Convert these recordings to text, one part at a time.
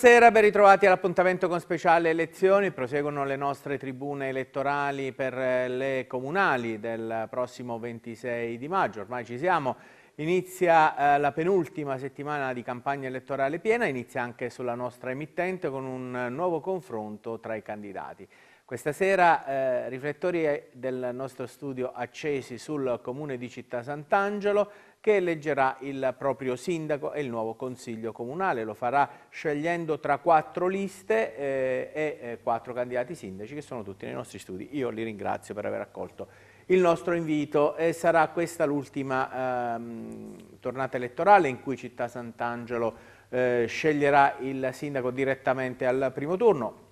Buonasera, ben ritrovati all'appuntamento con speciale elezioni. Proseguono le nostre tribune elettorali per eh, le comunali del prossimo 26 di maggio. Ormai ci siamo. Inizia eh, la penultima settimana di campagna elettorale piena, inizia anche sulla nostra emittente con un nuovo confronto tra i candidati. Questa sera eh, riflettori eh, del nostro studio accesi sul comune di Città Sant'Angelo, che eleggerà il proprio sindaco e il nuovo consiglio comunale. Lo farà scegliendo tra quattro liste eh, e eh, quattro candidati sindaci che sono tutti nei nostri studi. Io li ringrazio per aver accolto il nostro invito e sarà questa l'ultima ehm, tornata elettorale in cui Città Sant'Angelo eh, sceglierà il sindaco direttamente al primo turno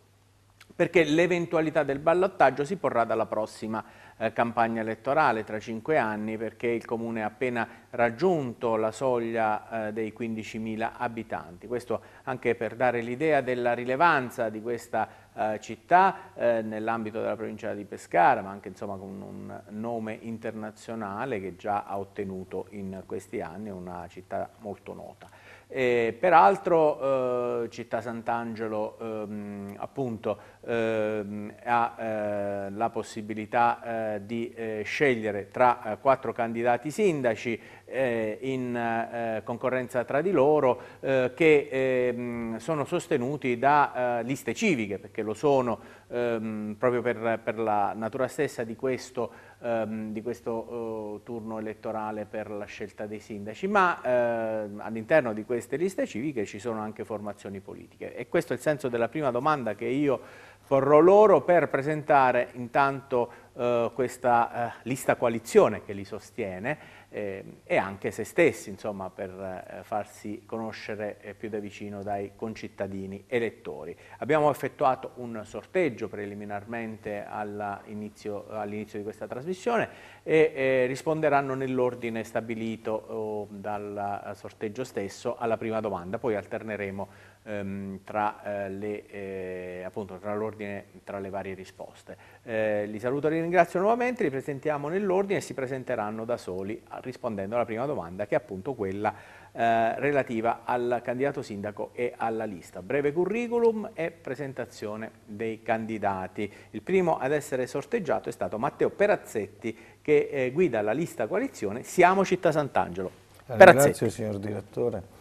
perché l'eventualità del ballottaggio si porrà dalla prossima eh, campagna elettorale tra cinque anni perché il Comune ha appena raggiunto la soglia eh, dei 15.000 abitanti. Questo anche per dare l'idea della rilevanza di questa eh, città nell'ambito della provincia di Pescara, ma anche insomma, con un nome internazionale che già ha ottenuto in questi anni, una città molto nota. E, peraltro eh, Città Sant'Angelo ehm, appunto, ehm, ha eh, la possibilità eh, di eh, scegliere tra eh, quattro candidati sindaci eh, in concorrenza tra di loro che ehm, sono sostenuti da liste civiche perché lo sono ehm, proprio per, per, la natura stessa di questo ehm, di questo eh, turno elettorale per la scelta dei sindaci, ma ehm, all'interno di queste liste civiche ci sono anche formazioni politiche e questo è il senso della prima domanda che io porrò loro per presentare intanto eh, questa eh, lista coalizione che li sostiene Ehm, e anche se stessi insomma, per eh, farsi conoscere eh, più da vicino dai concittadini elettori. Abbiamo effettuato un sorteggio preliminarmente all'inizio all di questa trasmissione e eh, risponderanno nell'ordine stabilito oh, dal sorteggio stesso alla prima domanda, poi alterneremo ehm, tra, eh, eh, appunto, tra, l'ordine tra le varie risposte. Eh, li saluto e li ringrazio nuovamente, li presentiamo nell'ordine e si presenteranno da soli rispondendo alla prima domanda che è appunto quella eh, relativa al candidato sindaco e alla lista. Breve curriculum e presentazione dei candidati. Il primo ad essere sorteggiato è stato Matteo Perazzetti che eh, guida la lista coalizione Siamo Città Sant'Angelo. Eh, Grazie signor direttore.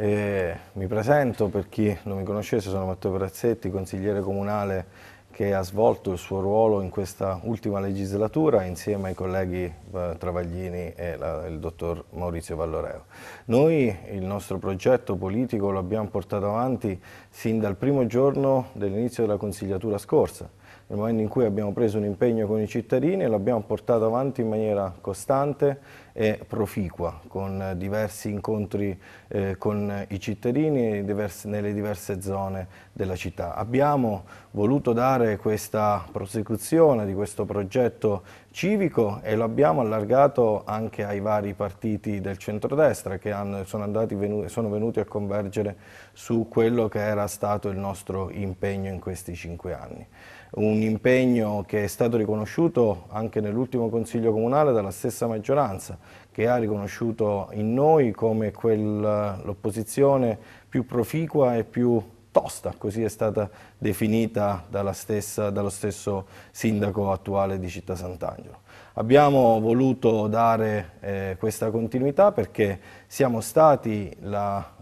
Eh, mi presento per chi non mi conoscesse, sono Matteo Perazzetti, consigliere comunale che ha svolto il suo ruolo in questa ultima legislatura insieme ai colleghi eh, Travaglini e la, il dottor Maurizio Valloreo. Noi il nostro progetto politico lo abbiamo portato avanti sin dal primo giorno dell'inizio della consigliatura scorsa, nel momento in cui abbiamo preso un impegno con i cittadini e lo abbiamo portato avanti in maniera costante è proficua, con diversi incontri eh, con i cittadini diverse, nelle diverse zone della città. Abbiamo voluto dare questa prosecuzione di questo progetto civico e lo abbiamo allargato anche ai vari partiti del centrodestra che hanno, sono, andati, sono venuti a convergere su quello che era stato il nostro impegno in questi cinque anni un impegno che è stato riconosciuto anche nell'ultimo Consiglio Comunale dalla stessa maggioranza che ha riconosciuto in noi come l'opposizione più proficua e più tosta, così è stata definita stessa, dallo stesso sindaco attuale di Città Sant'Angelo. Abbiamo voluto dare eh, questa continuità perché siamo stati la,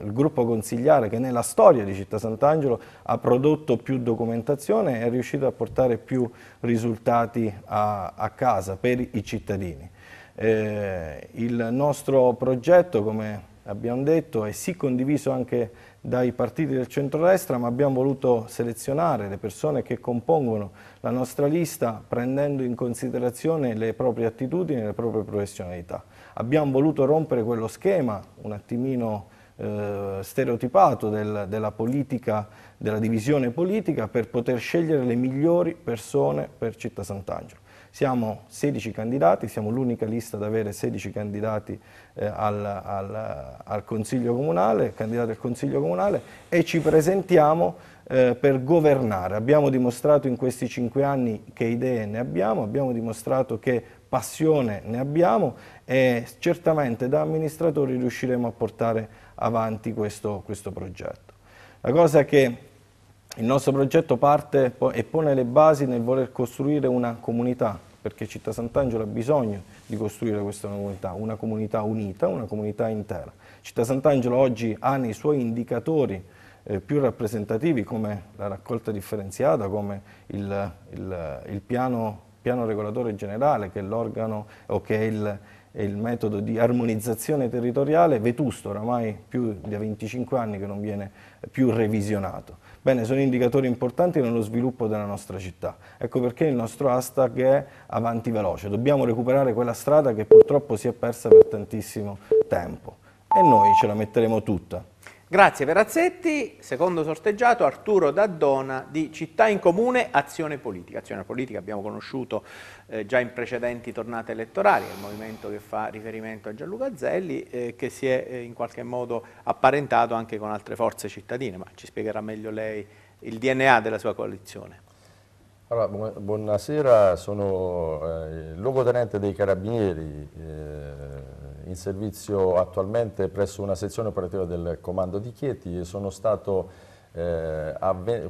eh, il gruppo consigliare che nella storia di Città Sant'Angelo ha prodotto più documentazione e è riuscito a portare più risultati a, a casa per i cittadini. Eh, il nostro progetto, come abbiamo detto, è sì condiviso anche dai partiti del centrodestra, ma abbiamo voluto selezionare le persone che compongono la nostra lista prendendo in considerazione le proprie attitudini e le proprie professionalità. Abbiamo voluto rompere quello schema un attimino eh, stereotipato del, della politica, della divisione politica per poter scegliere le migliori persone per Città Sant'Angelo. Siamo 16 candidati, siamo l'unica lista ad avere 16 candidati eh, al, al, al, Consiglio Comunale, candidati al Consiglio Comunale e ci presentiamo eh, per governare. Abbiamo dimostrato in questi cinque anni che idee ne abbiamo, abbiamo dimostrato che passione ne abbiamo e certamente da amministratori riusciremo a portare avanti questo, questo progetto. La cosa che il nostro progetto parte e pone le basi nel voler costruire una comunità, perché Città Sant'Angelo ha bisogno di costruire questa comunità, una comunità unita, una comunità intera. Città Sant'Angelo oggi ha nei suoi indicatori eh, più rappresentativi come la raccolta differenziata, come il, il, il piano, piano, regolatore generale che è l'organo o che è il, è il metodo di armonizzazione territoriale vetusto, oramai più di 25 anni che non viene più revisionato. Bene, sono indicatori importanti nello sviluppo della nostra città. Ecco perché il nostro hashtag è avanti veloce. Dobbiamo recuperare quella strada che purtroppo si è persa per tantissimo tempo. E noi ce la metteremo tutta. Grazie Verazzetti, secondo sorteggiato Arturo Daddona di Città in Comune Azione Politica. Azione Politica abbiamo conosciuto eh, già in precedenti tornate elettorali, è il movimento che fa riferimento a Gianluca Zelli eh, che si è eh, in qualche modo apparentato anche con altre forze cittadine, ma ci spiegherà meglio lei il DNA della sua coalizione. Allora, bu buonasera, sono eh, luogotenente dei Carabinieri eh, in servizio attualmente presso una sezione operativa del Comando di Chieti e sono stato eh,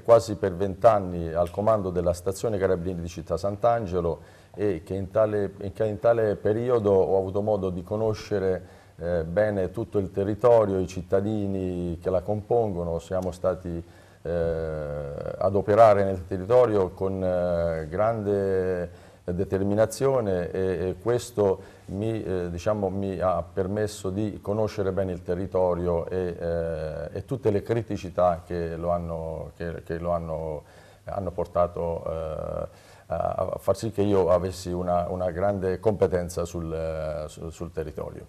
quasi per vent'anni al comando della stazione Carabinieri di Città Sant'Angelo e che in, tale, che in tale periodo ho avuto modo di conoscere eh, bene tutto il territorio, i cittadini che la compongono, siamo stati eh, ad operare nel territorio con eh, grande eh, determinazione e, e questo mi, eh, diciamo, mi, ha permesso di conoscere bene il territorio e, eh, e tutte le criticità che lo hanno, che, che lo hanno, hanno portato eh, a far sì che io avessi una, una grande competenza sul, sul, sul territorio.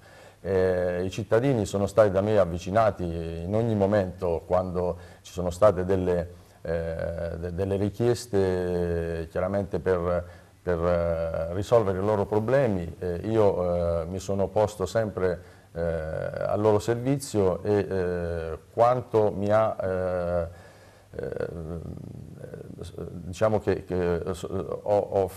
Eh, I cittadini sono stati da me avvicinati in ogni momento quando ci sono state delle, eh, de delle richieste eh, chiaramente per, per eh, risolvere i loro problemi. io eh, mi sono posto sempre eh, al loro servizio e quanto mi ha diciamo che, che ho, ho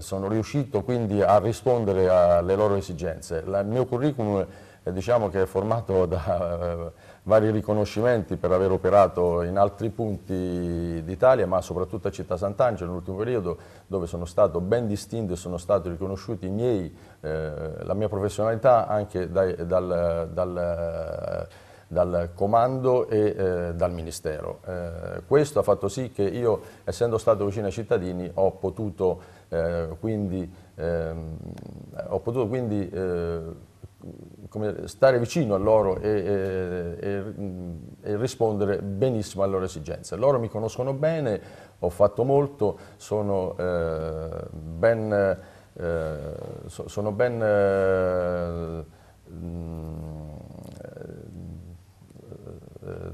sono riuscito quindi a rispondere alle loro esigenze. La, il mio curriculum eh, diciamo che è formato da eh, vari riconoscimenti per aver operato in altri punti d'Italia, ma soprattutto a Città Sant'Angelo nell'ultimo periodo, dove sono stato ben distinto e sono stati riconosciuti miei, eh, la mia professionalità anche dai, dal, dal dal comando e eh, dal ministero. Eh, questo ha fatto sì che io, essendo stato vicino ai cittadini, ho potuto eh, quindi, ehm, ho potuto quindi eh, stare vicino a loro e, e, e, rispondere benissimo alle loro esigenze. Loro mi conoscono bene, ho fatto molto, sono eh, ben... sono ben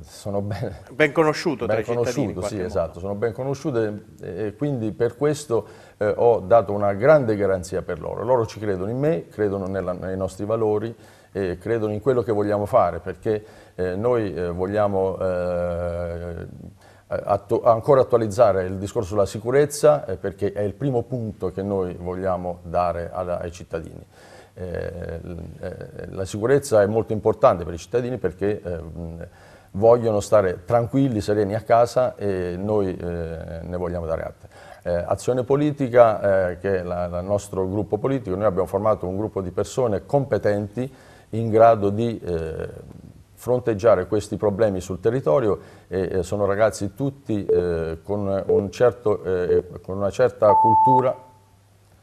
sono ben, ben conosciuto ben tra conosciuto, Sì, esatto, sono ben conosciute e quindi per questo eh, ho dato una grande garanzia per loro. Loro ci credono in me, credono nella, nei nostri valori e credono in quello che vogliamo fare perché eh, noi eh, vogliamo eh, attu ancora attualizzare il discorso sulla sicurezza eh, perché è il primo punto che noi vogliamo dare alla, ai cittadini. Eh, la sicurezza è molto importante per i cittadini perché vogliono stare tranquilli, sereni a casa e noi eh, ne vogliamo dare atto. Eh, azione politica, eh, che è il nostro gruppo politico, noi abbiamo formato un gruppo di persone competenti in grado di eh, fronteggiare questi problemi sul territorio e eh, sono ragazzi tutti eh, con, un certo, con, una certa cultura.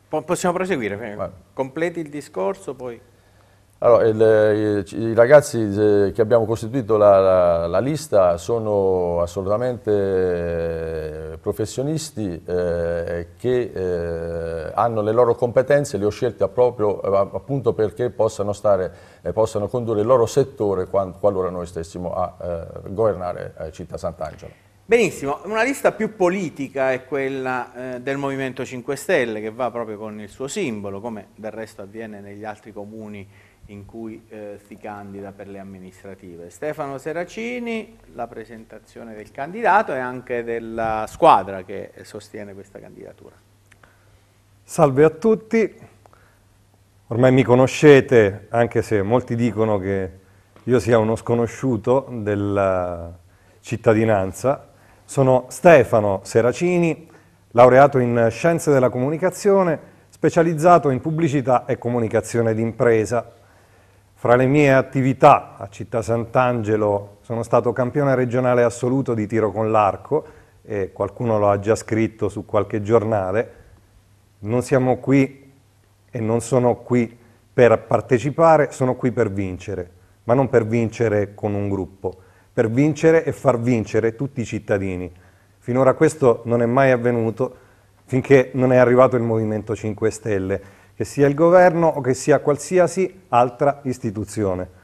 Possiamo proseguire, completi il discorso poi. Allora, il, i, i ragazzi eh, che abbiamo costituito la, la, la lista sono assolutamente eh, professionisti eh, che eh, hanno le loro competenze, le ho scelte proprio eh, appunto perché possano, stare, eh, possano condurre il loro settore quando, qualora noi stessimo a governare Città Sant'Angelo. Benissimo, una lista più politica è quella eh, del Movimento 5 Stelle che va proprio con il suo simbolo, come del resto avviene negli altri comuni in cui eh, si candida per le amministrative. Stefano Seracini, la presentazione del candidato e anche della squadra che sostiene questa candidatura. Salve a tutti, ormai mi conoscete, anche se molti dicono che io sia uno sconosciuto della cittadinanza. Sono Stefano Seracini, laureato in Scienze della Comunicazione, specializzato in Pubblicità e Comunicazione d'impresa fra le mie attività a Città Sant'Angelo sono stato campione regionale assoluto di tiro con l'arco e qualcuno lo ha già scritto su qualche giornale. Non siamo qui e non sono qui per partecipare, sono qui per vincere, ma non per vincere con un gruppo, per vincere e far vincere tutti i cittadini. Finora questo non è mai avvenuto finché non è arrivato il Movimento 5 Stelle che sia il governo o che sia qualsiasi altra istituzione.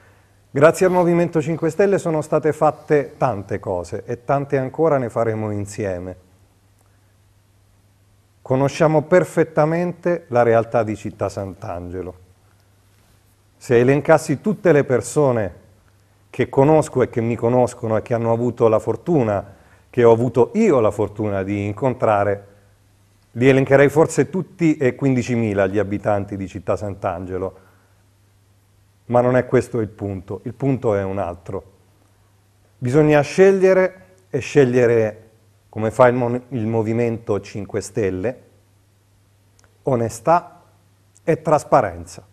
Grazie al Movimento 5 Stelle sono state fatte tante cose e tante ancora ne faremo insieme. Conosciamo perfettamente la realtà di Città Sant'Angelo. Se elencassi tutte le persone che conosco e che mi conoscono e che hanno avuto la fortuna, che ho avuto io la fortuna di incontrare, li elencherei forse tutti e 15.000 gli abitanti di Città Sant'Angelo, ma non è questo il punto, il punto è un altro. Bisogna scegliere e scegliere come fa il, mo il Movimento 5 Stelle, onestà e trasparenza.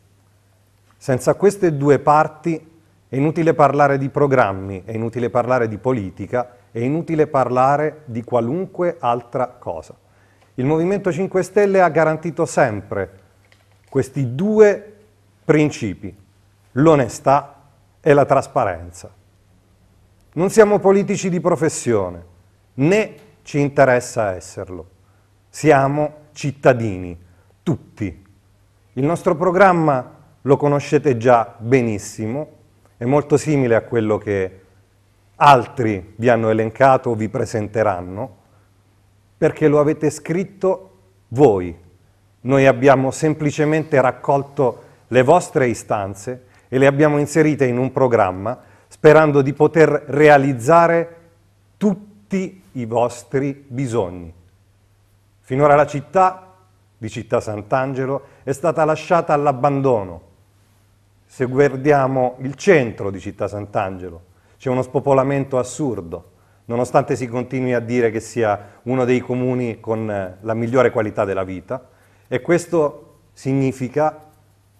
Senza queste due parti è inutile parlare di programmi, è inutile parlare di politica, è inutile parlare di qualunque altra cosa. Il Movimento 5 Stelle ha garantito sempre questi due principi, l'onestà e la trasparenza. Non siamo politici di professione, né ci interessa esserlo. Siamo cittadini, tutti. Il nostro programma lo conoscete già benissimo, è molto simile a quello che altri vi hanno elencato o vi presenteranno perché lo avete scritto voi. Noi abbiamo semplicemente raccolto le vostre istanze e le abbiamo inserite in un programma sperando di poter realizzare tutti i vostri bisogni. Finora la città di Città Sant'Angelo è stata lasciata all'abbandono. Se guardiamo il centro di Città Sant'Angelo c'è uno spopolamento assurdo nonostante si continui a dire che sia uno dei comuni con eh, la migliore qualità della vita, e questo significa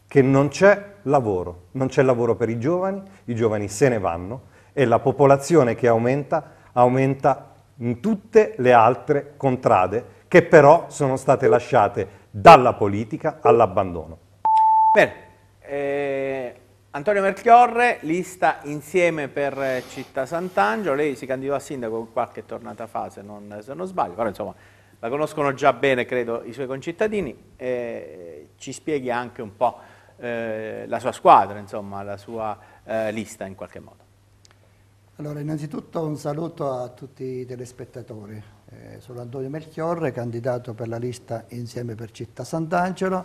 che non c'è lavoro, non c'è lavoro per i giovani, i giovani se ne vanno e la popolazione che aumenta aumenta in tutte le altre contrade che però sono state lasciate dalla politica all'abbandono. Bene, eh... Antonio Melchiorre, lista insieme per eh, Città Sant'Angelo, lei si candidò a sindaco qualche tornata fa se non, se non sbaglio, però insomma la conoscono già bene credo i suoi concittadini, eh, ci spieghi anche un po' eh, la sua squadra, insomma la sua eh, lista in qualche modo. Allora innanzitutto un saluto a tutti i telespettatori, eh, sono Antonio Melchiorre, candidato per la lista insieme per Città Sant'Angelo,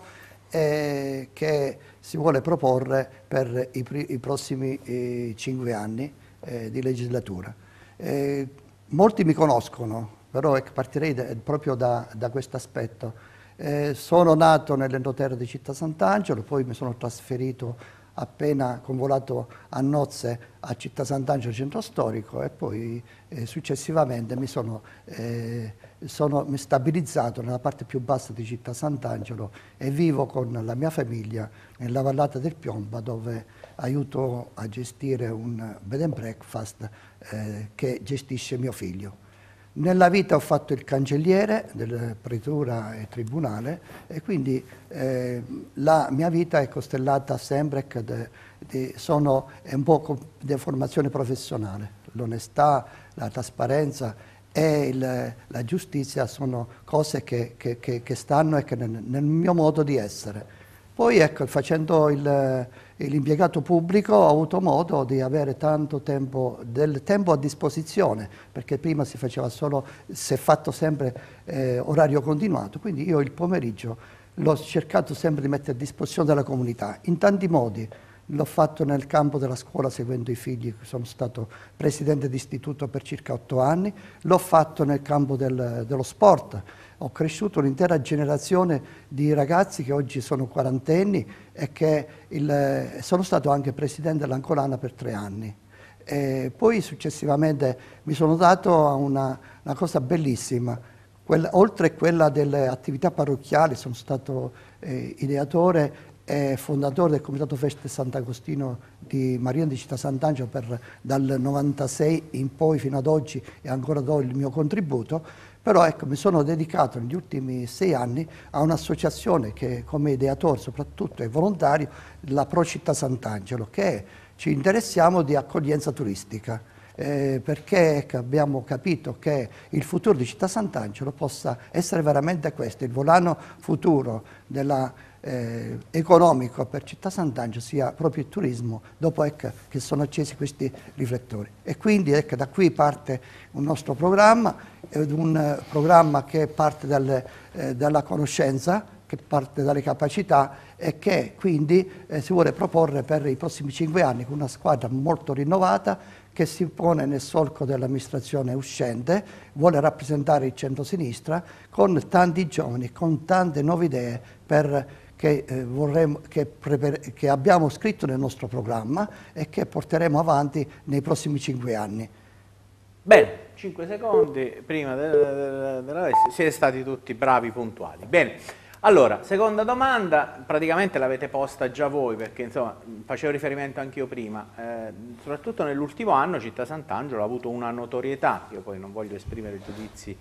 eh, che si vuole proporre per i, i prossimi eh, cinque anni eh, di legislatura. Eh, molti mi conoscono, però partirei proprio da, da questo aspetto. Eh, sono nato nell'endoterra di Città Sant'Angelo, poi mi sono trasferito appena convolato a nozze a Città Sant'Angelo Centro Storico e poi eh, successivamente mi sono eh, sono stabilizzato nella parte più bassa di città Sant'Angelo e vivo con la mia famiglia nella vallata del Piomba dove aiuto a gestire un bed and breakfast eh, che gestisce mio figlio. Nella vita ho fatto il cancelliere della pretura e tribunale e quindi eh, la mia vita è costellata sempre, de, de, sono, è un po' di formazione professionale, l'onestà, la trasparenza e il, la giustizia sono cose che, che, che, che stanno e che nel, nel, mio modo di essere. Poi ecco, facendo il, l'impiegato pubblico ho avuto modo di avere tanto tempo, del tempo a disposizione, perché prima si faceva solo, si è fatto sempre eh, orario continuato, quindi io il pomeriggio l'ho cercato sempre di mettere a disposizione della comunità, in tanti modi, L'ho fatto nel campo della scuola seguendo i figli, sono stato presidente d'istituto per circa otto anni, l'ho fatto nel campo del, dello sport, ho cresciuto un'intera generazione di ragazzi che oggi sono quarantenni e che il, sono stato anche presidente dell'Ancolana per tre anni. E poi successivamente mi sono dato a una, una cosa bellissima, quella, oltre a quella delle attività parrocchiali, sono stato eh, ideatore è fondatore del Comitato Feste Sant'Agostino di Maria di Città Sant'Angelo dal 1996 in poi fino ad oggi e ancora do il mio contributo, però ecco, mi sono dedicato negli ultimi sei anni a un'associazione che come ideatore soprattutto è volontario, la Pro Città Sant'Angelo, che ci interessiamo di accoglienza turistica. Eh, perché ecco, abbiamo capito che il futuro di Città Sant'Angelo possa essere veramente questo, il volano futuro della eh, economico per Città Sant'Angelo sia proprio il turismo dopo ecco, che sono accesi questi riflettori. E quindi ecco, da qui parte un nostro programma, un eh, programma che parte dal, eh, dalla conoscenza, che parte dalle capacità e che quindi eh, si vuole proporre per i prossimi cinque anni con una squadra molto rinnovata che si pone nel solco dell'amministrazione uscente, vuole rappresentare il centro-sinistra con tanti giovani, con tante nuove idee per che, eh, vorremmo, che, che, abbiamo scritto nel nostro programma e che porteremo avanti nei prossimi cinque anni. Bene, cinque secondi prima della de, de, de, siete stati tutti bravi, puntuali. Bene, allora, seconda domanda, praticamente l'avete posta già voi perché insomma facevo riferimento anch'io prima, eh, soprattutto nell'ultimo anno Città Sant'Angelo ha avuto una notorietà, io poi non voglio esprimere giudizi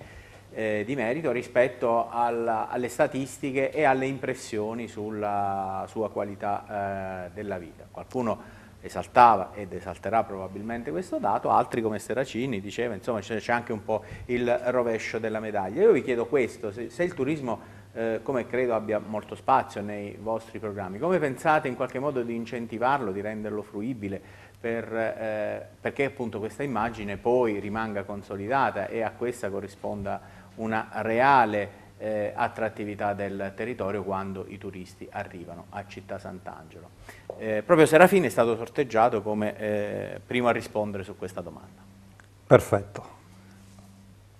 eh, di merito rispetto alla, alle statistiche e alle impressioni sulla sua qualità eh, della vita. Qualcuno esaltava ed esalterà probabilmente questo dato, altri come Seracini diceva, insomma c'è anche un po' il rovescio della medaglia. Io vi chiedo questo, se, se il turismo, eh, come credo abbia molto spazio nei vostri programmi, come pensate in qualche modo di incentivarlo, di renderlo fruibile, per, eh, perché appunto questa immagine poi rimanga consolidata e a questa corrisponda una reale eh, attrattività del territorio quando i turisti arrivano a Città Sant'Angelo. Eh, proprio Serafini è stato sorteggiato come eh, primo a rispondere su questa domanda. Perfetto.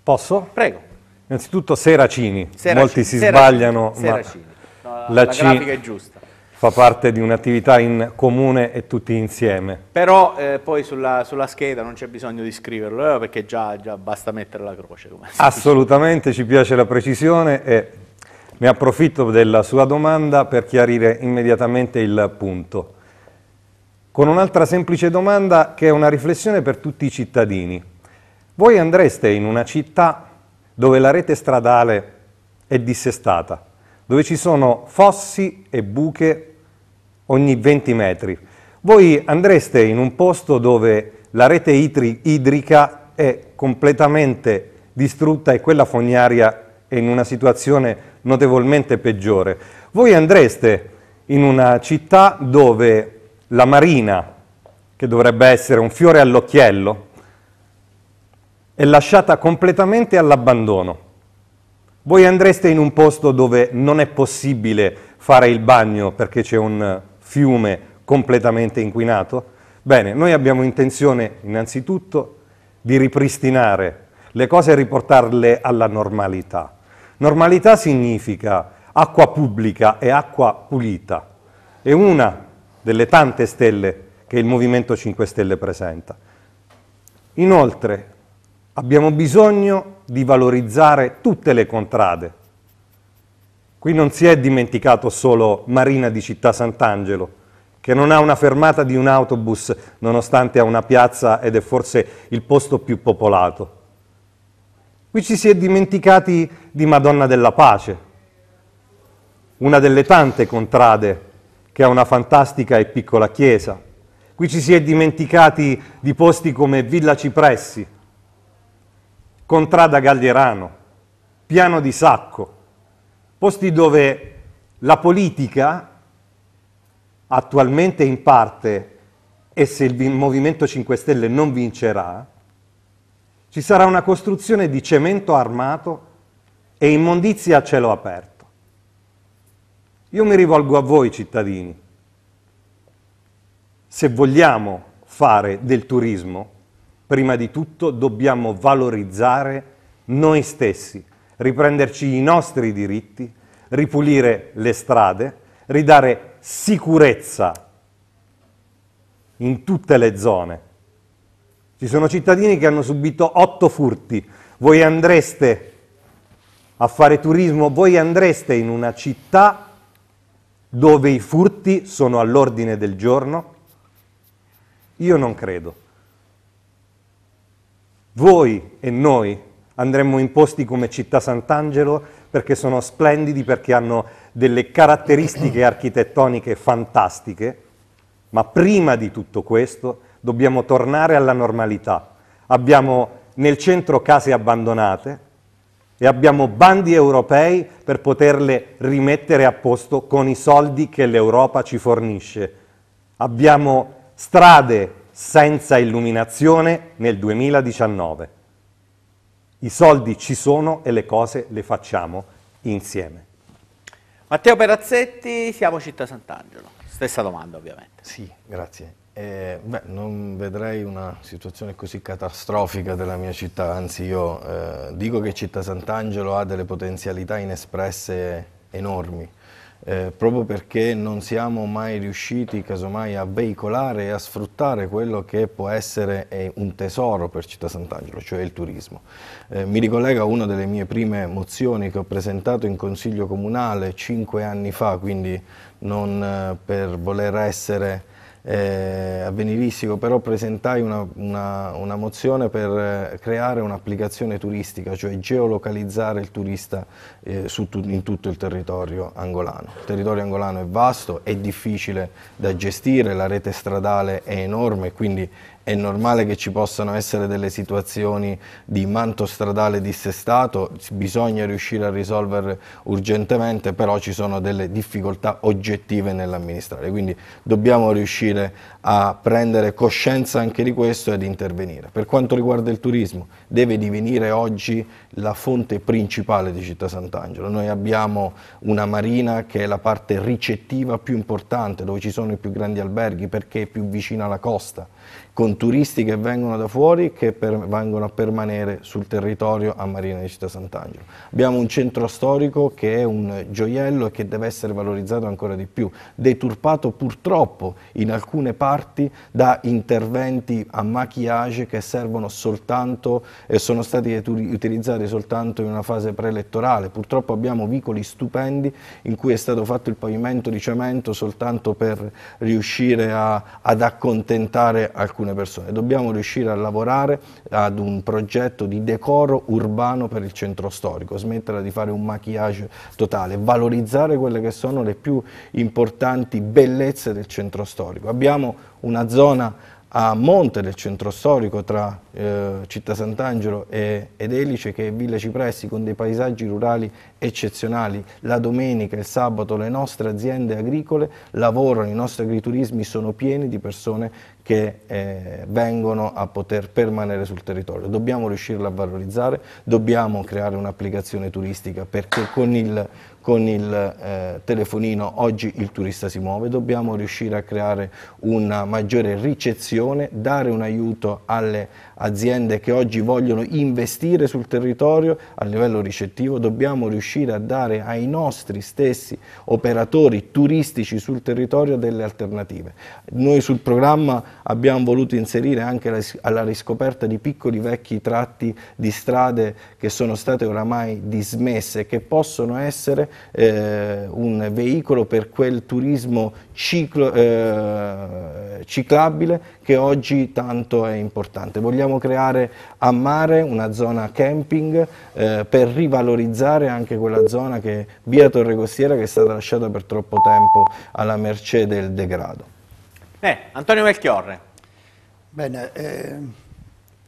Posso? Prego. Innanzitutto Seracini, Seracini. molti si Seracini. sbagliano, Seracini. No, la, la, la grafica è giusta fa parte di un'attività in comune e tutti insieme. Però eh, poi sulla, sulla, scheda non c'è bisogno di scriverlo, eh, perché già, già, basta mettere la croce. Assolutamente, ci piace la precisione e mi approfitto della sua domanda per chiarire immediatamente il punto. Con un'altra semplice domanda che è una riflessione per tutti i cittadini. Voi andreste in una città dove la rete stradale è dissestata, dove ci sono fossi e buche ogni 20 metri. Voi andreste in un posto dove la rete idrica è completamente distrutta e quella fognaria è in una situazione notevolmente peggiore. Voi andreste in una città dove la marina, che dovrebbe essere un fiore all'occhiello, è lasciata completamente all'abbandono. Voi andreste in un posto dove non è possibile fare il bagno perché c'è un fiume completamente inquinato? Bene, noi abbiamo intenzione innanzitutto di ripristinare le cose e riportarle alla normalità. Normalità significa acqua pubblica e acqua pulita. È una delle tante stelle che il Movimento 5 Stelle presenta. Inoltre abbiamo bisogno di valorizzare tutte le contrade, Qui non si è dimenticato solo Marina di Città Sant'Angelo, che non ha una fermata di un autobus nonostante ha una piazza ed è forse il posto più popolato. Qui ci si è dimenticati di Madonna della Pace, una delle tante contrade che ha una fantastica e piccola chiesa. Qui ci si è dimenticati di posti come Villa Cipressi, Contrada Gaglierano, Piano di Sacco, posti dove la politica, attualmente in parte, e se il Movimento 5 Stelle non vincerà, ci sarà una costruzione di cemento armato e immondizia a cielo aperto. Io mi rivolgo a voi cittadini, se vogliamo fare del turismo, prima di tutto dobbiamo valorizzare noi stessi, riprenderci i nostri diritti, ripulire le strade, ridare sicurezza in tutte le zone. Ci sono cittadini che hanno subito otto furti. Voi andreste a fare turismo, voi andreste in una città dove i furti sono all'ordine del giorno? Io non credo. Voi e noi andremmo in posti come Città Sant'Angelo perché sono splendidi, perché hanno delle caratteristiche architettoniche fantastiche, ma prima di tutto questo dobbiamo tornare alla normalità. Abbiamo nel centro case abbandonate e abbiamo bandi europei per poterle rimettere a posto con i soldi che l'Europa ci fornisce. Abbiamo strade senza illuminazione nel 2019. I soldi ci sono e le cose le facciamo insieme. Matteo Perazzetti, siamo Città Sant'Angelo. Stessa domanda ovviamente. Sì, grazie. Eh, beh, non vedrei una situazione così catastrofica della mia città, anzi io eh, dico che Città Sant'Angelo ha delle potenzialità inespresse enormi eh, proprio perché non siamo mai riusciti casomai a veicolare e a sfruttare quello che può essere eh, un tesoro per Città Sant'Angelo, cioè il turismo. Eh, mi ricollega a una delle mie prime mozioni che ho presentato in Consiglio Comunale cinque anni fa, quindi non eh, per voler essere eh, avveniristico, però presentai una, una, una mozione per eh, creare un'applicazione turistica, cioè geolocalizzare il turista eh, su, in tutto il territorio angolano. Il territorio angolano è vasto, è difficile da gestire, la rete stradale è enorme, quindi è normale che ci possano essere delle situazioni di manto stradale dissestato, bisogna riuscire a risolvere urgentemente, però ci sono delle difficoltà oggettive nell'amministrare, quindi dobbiamo riuscire a prendere coscienza anche di questo ed intervenire. Per quanto riguarda il turismo, deve divenire oggi la fonte principale di Città Sant'Angelo. Noi abbiamo una marina che è la parte ricettiva più importante, dove ci sono i più grandi alberghi perché è più vicina alla costa con turisti che vengono da fuori che per, vengono a permanere sul territorio a Marina di Città Sant'Angelo. Abbiamo un centro storico che è un gioiello e che deve essere valorizzato ancora di più, deturpato purtroppo in alcune parti da interventi a maquillage che servono soltanto e sono stati utilizzati soltanto in una fase preelettorale. Purtroppo abbiamo vicoli stupendi in cui è stato fatto il pavimento di cemento soltanto per riuscire a, ad accontentare alcuni alcune persone. Dobbiamo riuscire a lavorare ad un progetto di decoro urbano per il centro storico, smetterla di fare un maquillage totale, valorizzare quelle che sono le più importanti bellezze del centro storico. Abbiamo una zona a monte del centro storico tra eh, Città Sant'Angelo ed Elice che è Villa Cipressi con dei paesaggi rurali eccezionali. La domenica, e il sabato le nostre aziende agricole lavorano, i nostri agriturismi sono pieni di persone che eh, vengono a poter permanere sul territorio. Dobbiamo riuscirle a valorizzare, dobbiamo creare un'applicazione turistica perché con il con il eh, telefonino oggi il turista si muove, dobbiamo riuscire a creare una maggiore ricezione, dare un aiuto alle aziende che oggi vogliono investire sul territorio a livello ricettivo, dobbiamo riuscire a dare ai nostri stessi operatori turistici sul territorio delle alternative. Noi sul programma abbiamo voluto inserire anche la, alla riscoperta di piccoli vecchi tratti di strade che sono state oramai dismesse, e che possono essere eh, un veicolo per quel turismo ciclo, eh, ciclabile che oggi tanto è importante. Vogliamo creare a mare una zona camping eh, per rivalorizzare anche quella zona che via Torre Costiera che è stata lasciata per troppo tempo alla mercé del degrado. Antonio Melchiorre. Bene, eh,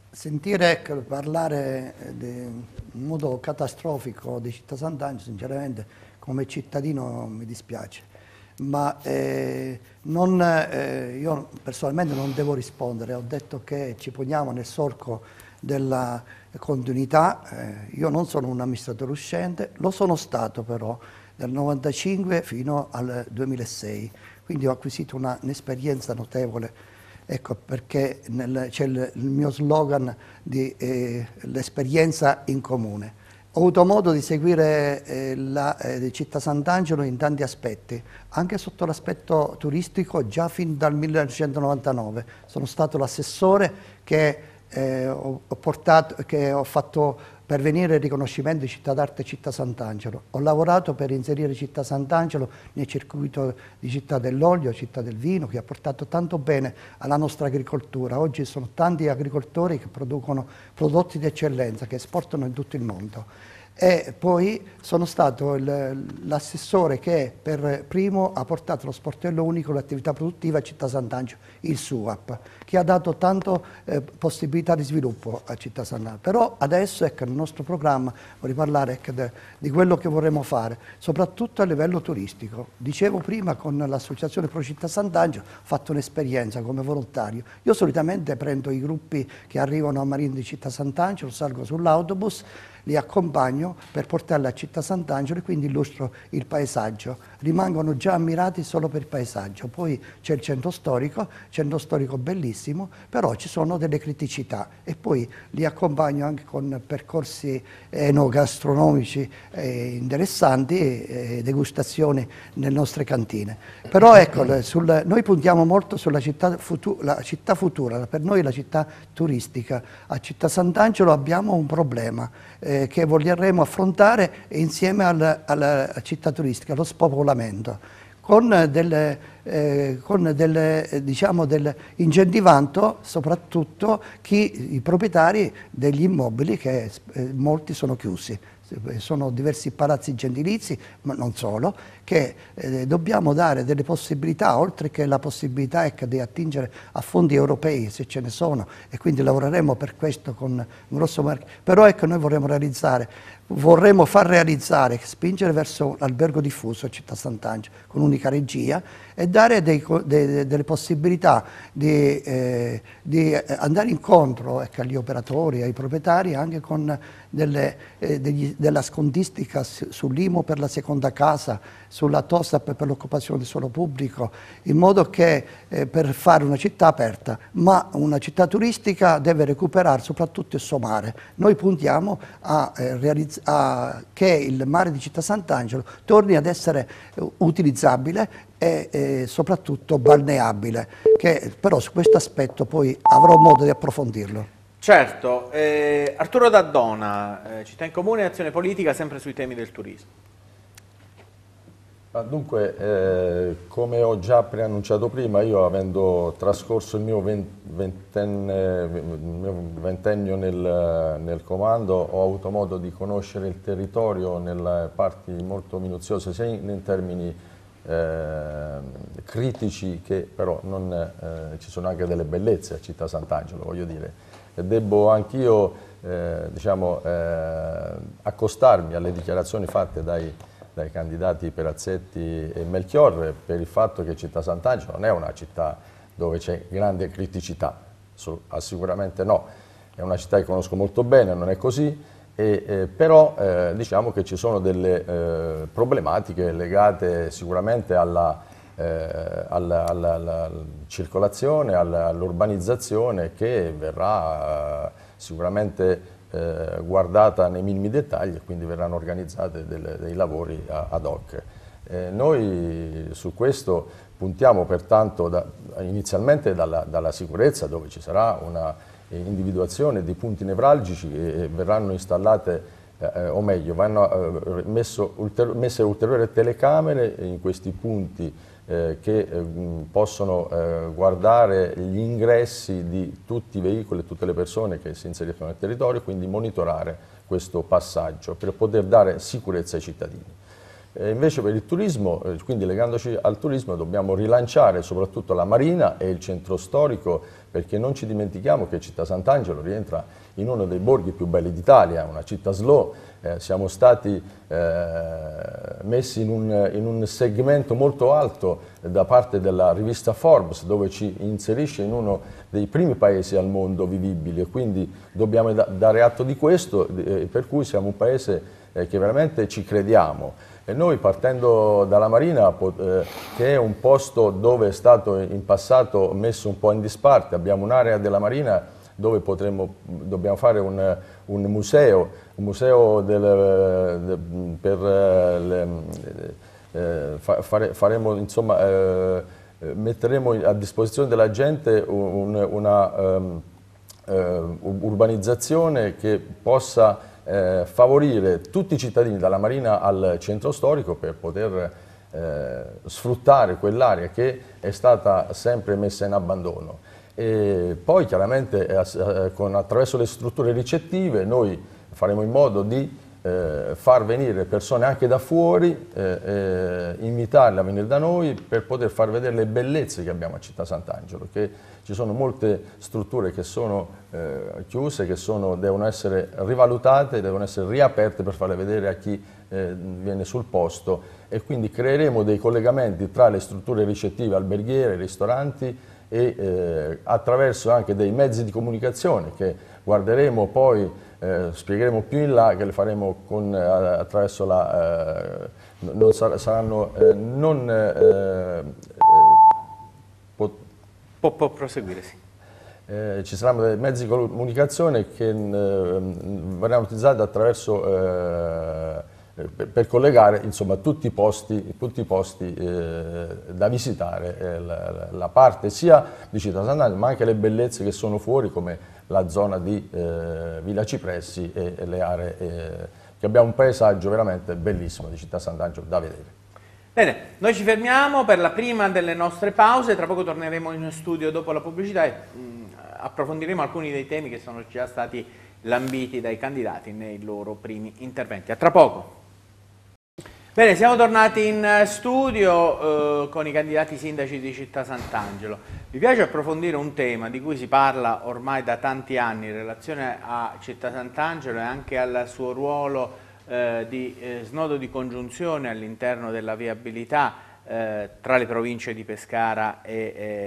sentire ecco, parlare eh, di in modo catastrofico di Città Sant'Angelo, sinceramente come cittadino mi dispiace. Ma eh, non, eh, io personalmente non devo rispondere, ho detto che ci poniamo nel solco della continuità, eh, io non sono un amministratore uscente, lo sono stato però dal 1995 fino al 2006, quindi ho acquisito un'esperienza notevole Ecco perché c'è il, il, mio slogan di eh, l'esperienza in comune. Ho avuto modo di seguire eh, la eh, città Sant'Angelo in tanti aspetti, anche sotto l'aspetto turistico già fin dal 1999. Sono stato l'assessore che, eh, ho, ho portato, che ho fatto per venire il riconoscimento di Città d'Arte e Città Sant'Angelo. Ho lavorato per inserire Città Sant'Angelo nel circuito di Città dell'Olio, Città del Vino, che ha portato tanto bene alla nostra agricoltura. Oggi sono tanti agricoltori che producono prodotti di eccellenza, che esportano in tutto il mondo. E poi sono stato l'assessore che per primo ha portato lo sportello unico, l'attività produttiva a Città Sant'Angelo, il SUAP che ha dato tante eh, possibilità di sviluppo a Città Sannà. Però adesso ecco, il nostro programma, vorrei parlare ecco, de, di quello che vorremmo fare, soprattutto a livello turistico. Dicevo prima con l'associazione Pro Città Sant'Angelo ho fatto un'esperienza come volontario. Io solitamente prendo i gruppi che arrivano a Marina di Città Sant'Angelo, salgo sull'autobus, li accompagno per portarli a Città Sant'Angelo e quindi illustro il paesaggio rimangono già ammirati solo per il paesaggio. Poi c'è il centro storico, centro storico bellissimo, però ci sono delle criticità e poi li accompagno anche con percorsi enogastronomici eh, interessanti e eh, degustazioni nelle nostre cantine. Però ecco, ecco. sul, noi puntiamo molto sulla città, futu la città futura, per noi la città turistica. A Città Sant'Angelo abbiamo un problema eh, che voglieremo affrontare insieme alla, alla città turistica, lo spopolamento Parlamento con del, eh, con del, eh, diciamo, del incentivando soprattutto chi, i proprietari degli immobili che eh, molti sono chiusi. Eh, sono diversi palazzi gentilizi, ma non solo, che eh, dobbiamo dare delle possibilità, oltre che la possibilità ecco, di attingere a fondi europei, se ce ne sono, e quindi lavoreremo per questo con un grosso marchio. Però ecco, noi vorremmo realizzare vorremmo far realizzare, spingere verso l'albergo diffuso a Città Sant'Angelo con unica regia e dare dei, de, delle possibilità di, eh, di eh, andare incontro ecco, agli operatori, ai proprietari anche con delle, eh, degli, della scondistica sull'IMO per la seconda casa, sulla TOSAP per l'occupazione del suolo pubblico, in modo che eh, per fare una città aperta, ma una città turistica deve recuperare soprattutto il suo mare. Noi puntiamo a eh, realizzare a, che il mare di Città Sant'Angelo torni ad essere eh, utilizzabile e, e eh, soprattutto balneabile, che però su questo aspetto poi avrò modo di approfondirlo. Certo, eh, Arturo Daddona, eh, Città in Comune Azione Politica sempre sui temi del turismo. Ah, dunque, eh, come ho già preannunciato prima, io avendo trascorso il mio, ventenne, il mio ventennio nel, nel, comando, ho avuto modo di conoscere il territorio nelle parti molto minuziose, sia in termini eh, critici che però non, eh, ci sono anche delle bellezze a Città Sant'Angelo, voglio dire. E debbo anch'io eh, diciamo, eh, accostarmi alle dichiarazioni fatte dai dai candidati Perazzetti e Melchiorre per il fatto che Città Sant'Angelo non è una città dove c'è grande criticità, ah, sicuramente no, è una città che conosco molto bene, non è così, e, eh, però eh, diciamo che ci sono delle eh, problematiche legate sicuramente alla, eh, alla, alla, alla circolazione, all'urbanizzazione che verrà eh, sicuramente eh, guardata nei minimi dettagli e quindi verranno organizzati dei lavori a, ad hoc. Eh, noi su questo puntiamo pertanto da, inizialmente dalla, dalla, sicurezza dove ci sarà una individuazione di punti nevralgici e verranno installate eh, eh, o meglio, vanno eh, messo ulteriore, messe ulteriori telecamere in questi punti eh, che eh, possono eh, guardare gli ingressi di tutti i veicoli e tutte le persone che si inseriscono nel territorio, quindi monitorare questo passaggio per poter dare sicurezza ai cittadini. invece per il turismo, eh, quindi legandoci al turismo, dobbiamo rilanciare soprattutto la marina e il centro storico perché non ci dimentichiamo che Città Sant'Angelo rientra in uno dei borghi più belli d'Italia, una città slow, eh, siamo stati eh, messi in un, in un, segmento molto alto da parte della rivista Forbes dove ci inserisce in uno dei primi paesi al mondo vivibili e quindi dobbiamo da dare atto di questo eh, per cui siamo un paese eh, che veramente ci crediamo e noi partendo dalla Marina eh, che è un posto dove è stato in passato messo un po' in disparte abbiamo un'area della Marina dove potremmo, dobbiamo fare un, un museo, un museo del, de, per eh, le, eh, fare, faremo insomma eh, metteremo a disposizione della gente un, una um, uh, urbanizzazione che possa eh, favorire tutti i cittadini dalla Marina al centro storico per poter eh, sfruttare quell'area che è stata sempre messa in abbandono. E poi chiaramente eh, eh, attraverso le strutture ricettive noi faremo in modo di eh, far venire persone anche da fuori, invitarle a venire da noi per poter far vedere le bellezze che abbiamo a Città Sant'Angelo, che ci sono molte strutture che sono chiuse, che sono, devono essere rivalutate, devono essere riaperte per farle vedere a chi viene sul posto e quindi creeremo dei collegamenti tra le strutture ricettive, alberghiere, ristoranti, e eh, attraverso anche dei mezzi di comunicazione che guarderemo poi, eh, spiegheremo più in là, che le faremo con, eh, attraverso la... Eh, non sar saranno eh, non... Può, può proseguire, sì. Eh, ci saranno dei mezzi di comunicazione che eh, verranno utilizzati attraverso eh, per collegare insomma, tutti i posti, tutti i posti eh, da visitare, eh, la, la, parte sia di Città Sant'Angelo, ma anche le bellezze che sono fuori come la zona di eh, Villa Cipressi e, e le aree eh, che abbiamo un paesaggio veramente bellissimo di Città Sant'Angelo da vedere. Bene, noi ci fermiamo per la prima delle nostre pause, tra poco torneremo in studio dopo la pubblicità e mh, mm, approfondiremo alcuni dei temi che sono già stati lambiti dai candidati nei loro primi interventi. A tra poco! Bene, siamo tornati in eh, studio eh, con i candidati sindaci di Città Sant'Angelo. Mi piace approfondire un tema di cui si parla ormai da tanti anni in relazione a Città Sant'Angelo e anche al suo ruolo eh, di eh, snodo di congiunzione all'interno della viabilità eh, tra le province di Pescara e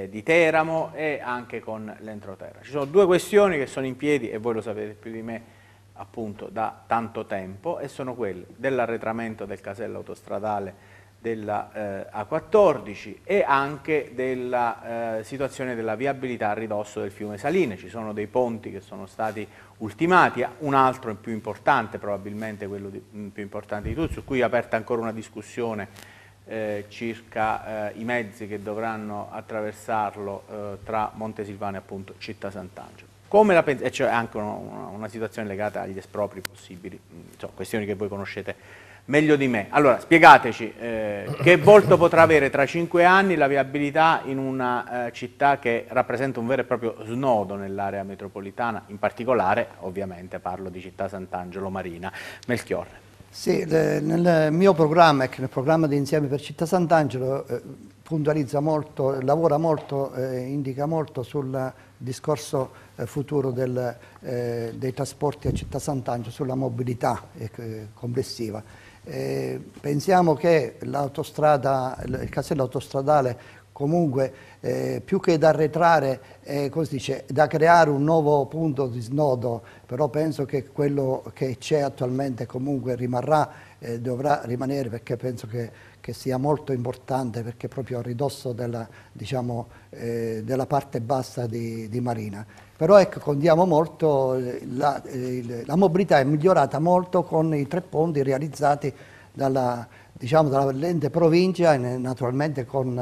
eh, di Teramo e anche con l'entroterra. Ci sono due questioni che sono in piedi e voi lo sapete più di me appunto da tanto tempo e sono quelli dell'arretramento del casello autostradale della eh, A14 e anche della eh, situazione della viabilità a ridosso del fiume Saline. Ci sono dei ponti che sono stati ultimati, un altro più importante, probabilmente quello di, mm, più importante di tutti, su cui è aperta ancora una discussione eh, circa eh, i mezzi che dovranno attraversarlo eh, tra Montesilvano e appunto Città Sant'Angelo. Come la pensate? C'è cioè anche una, una, situazione legata agli espropri possibili, mm, insomma, questioni che voi conoscete meglio di me. Allora, spiegateci eh, che volto potrà avere tra cinque anni la viabilità in una eh, città che rappresenta un vero e proprio snodo nell'area metropolitana, in particolare, ovviamente, parlo di città Sant'Angelo Marina. Melchiorre. Sì, le, nel mio programma, e ecco, nel programma di Insieme per Città Sant'Angelo, eh, puntualizza molto, lavora molto, eh, indica molto sulla discorso eh, futuro del, eh, dei trasporti a Città Sant'Angelo sulla mobilità eh, eh complessiva. Eh, pensiamo che l'autostrada, il casello autostradale comunque eh, più che da arretrare, dice, da creare un nuovo punto di snodo, però penso che quello che c'è attualmente comunque rimarrà, dovrà rimanere perché penso che che sia molto importante perché proprio a ridosso della, diciamo, eh, della parte bassa di, di, Marina. Però ecco, condiamo molto, eh, la, eh, la, mobilità è migliorata molto con i tre ponti realizzati dalla, diciamo, dalla Valente provincia e naturalmente con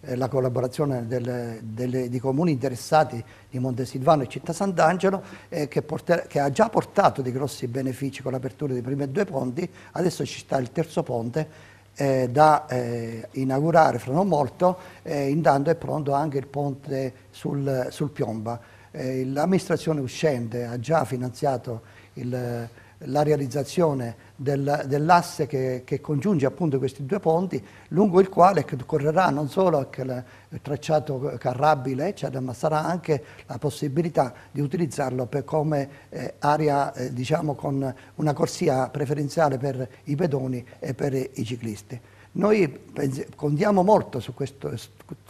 eh, la collaborazione del, delle, di comuni interessati di Montesilvano e Città Sant'Angelo eh, che, che, ha già portato dei grossi benefici con l'apertura dei primi due ponti, adesso ci sta il terzo ponte eh, da eh, inaugurare fra non molto, eh, intanto è pronto anche il ponte sul, sul Piomba. Eh, l'amministrazione uscente ha già finanziato il, la realizzazione del, dell'asse che, che, congiunge appunto questi due ponti, lungo il quale correrà non solo il tracciato carrabile, eccetera, ma sarà anche la possibilità di utilizzarlo come eh, area eh, diciamo con una corsia preferenziale per i pedoni e per i ciclisti. Noi contiamo molto su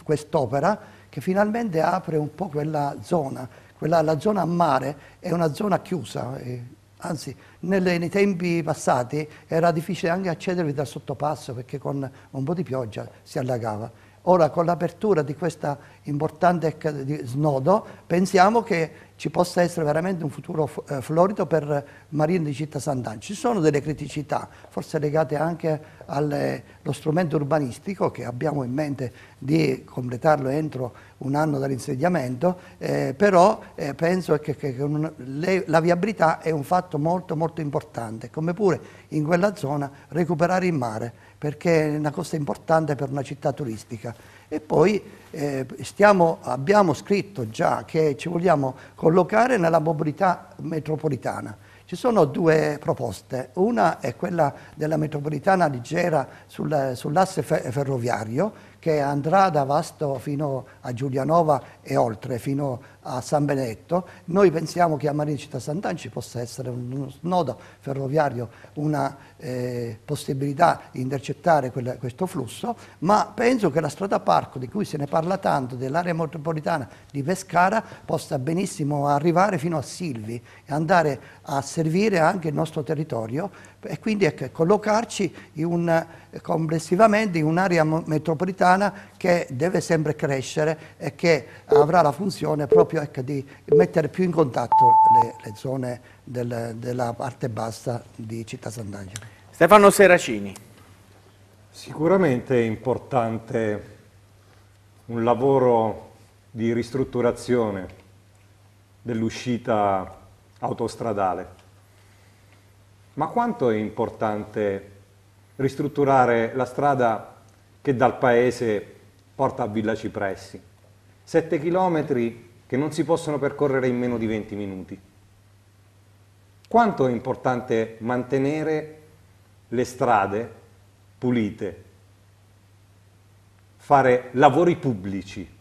quest'opera che finalmente apre un po' quella zona, quella, la zona a mare è una zona chiusa, eh, Anzi, nelle, nei tempi passati era difficile anche accedervi dal sottopasso perché con un po' di pioggia si allagava. Ora con l'apertura di questo importante eh, snodo pensiamo che ci possa essere veramente un futuro eh, florido per Marino di Città Sant'Angelo. Ci sono delle criticità, forse legate anche allo strumento urbanistico che abbiamo in mente di completarlo entro un anno dall'insediamento, eh, però eh, penso che, che un, le, la viabilità è un fatto molto molto importante, come pure in quella zona recuperare il mare, perché è una cosa importante per una città turistica. E poi eh, stiamo, abbiamo scritto già che ci vogliamo collocare nella mobilità metropolitana. Ci sono due proposte, una è quella della metropolitana leggera sull'asse sull ferroviario che andrà da Vasto fino a Giulianova e oltre, fino a San Benedetto. Noi pensiamo che a Marina Città Sant'Anci possa essere un nodo ferroviario, una eh, possibilità di intercettare quel, questo flusso, ma penso che la strada parco di cui se ne parla tanto, dell'area metropolitana di Pescara, possa benissimo arrivare fino a Silvi e andare a servire anche il nostro territorio e quindi ecco, collocarci in un, eh, complessivamente in un'area metropolitana che deve sempre crescere e che avrà la funzione proprio ecco, di mettere più in contatto le, le zone del, della parte bassa di Città Sant'Angelo. Stefano Seracini. Sicuramente è importante un lavoro di ristrutturazione dell'uscita autostradale ma quanto è importante ristrutturare la strada che dal paese porta a Villa Cipressi? Sette chilometri che non si possono percorrere in meno di 20 minuti. Quanto è importante mantenere le strade pulite, fare lavori pubblici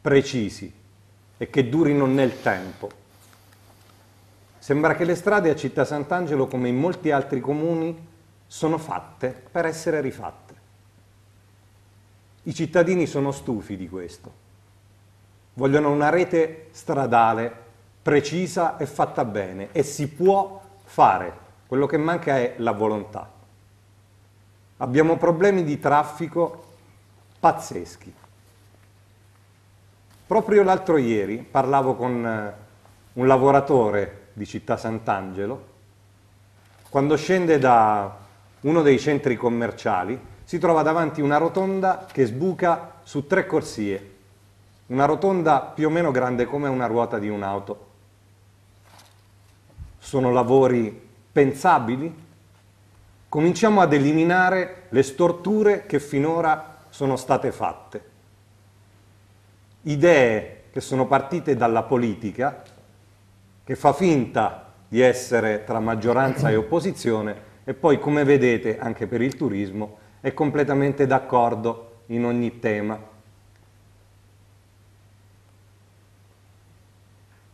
precisi e che durino nel tempo. Sembra che le strade a Città Sant'Angelo, come in molti altri comuni, sono fatte per essere rifatte. I cittadini sono stufi di questo. Vogliono una rete stradale precisa e fatta bene e si può fare. Quello che manca è la volontà. Abbiamo problemi di traffico pazzeschi. Proprio l'altro ieri parlavo con eh, un lavoratore di Città Sant'Angelo, quando scende da uno dei centri commerciali, si trova davanti una rotonda che sbuca su tre corsie, una rotonda più o meno grande come una ruota di un'auto. Sono lavori pensabili? Cominciamo ad eliminare le storture che finora sono state fatte. Idee che sono partite dalla politica che fa finta di essere tra maggioranza e opposizione e poi come vedete anche per il turismo è completamente d'accordo in ogni tema.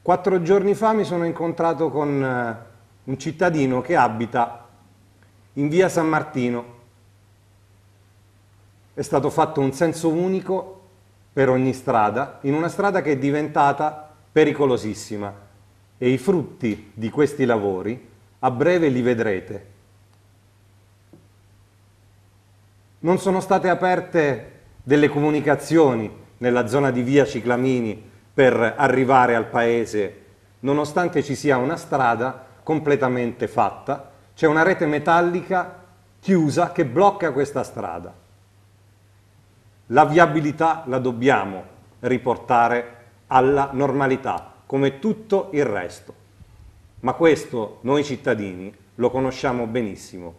Quattro giorni fa mi sono incontrato con eh, un cittadino che abita in via San Martino. È stato fatto un senso unico per ogni strada, in una strada che è diventata pericolosissima e i frutti di questi lavori a breve li vedrete. Non sono state aperte delle comunicazioni nella zona di via Ciclamini per arrivare al paese, nonostante ci sia una strada completamente fatta, c'è una rete metallica chiusa che blocca questa strada. La viabilità la dobbiamo riportare alla normalità, come tutto il resto. Ma questo noi cittadini lo conosciamo benissimo.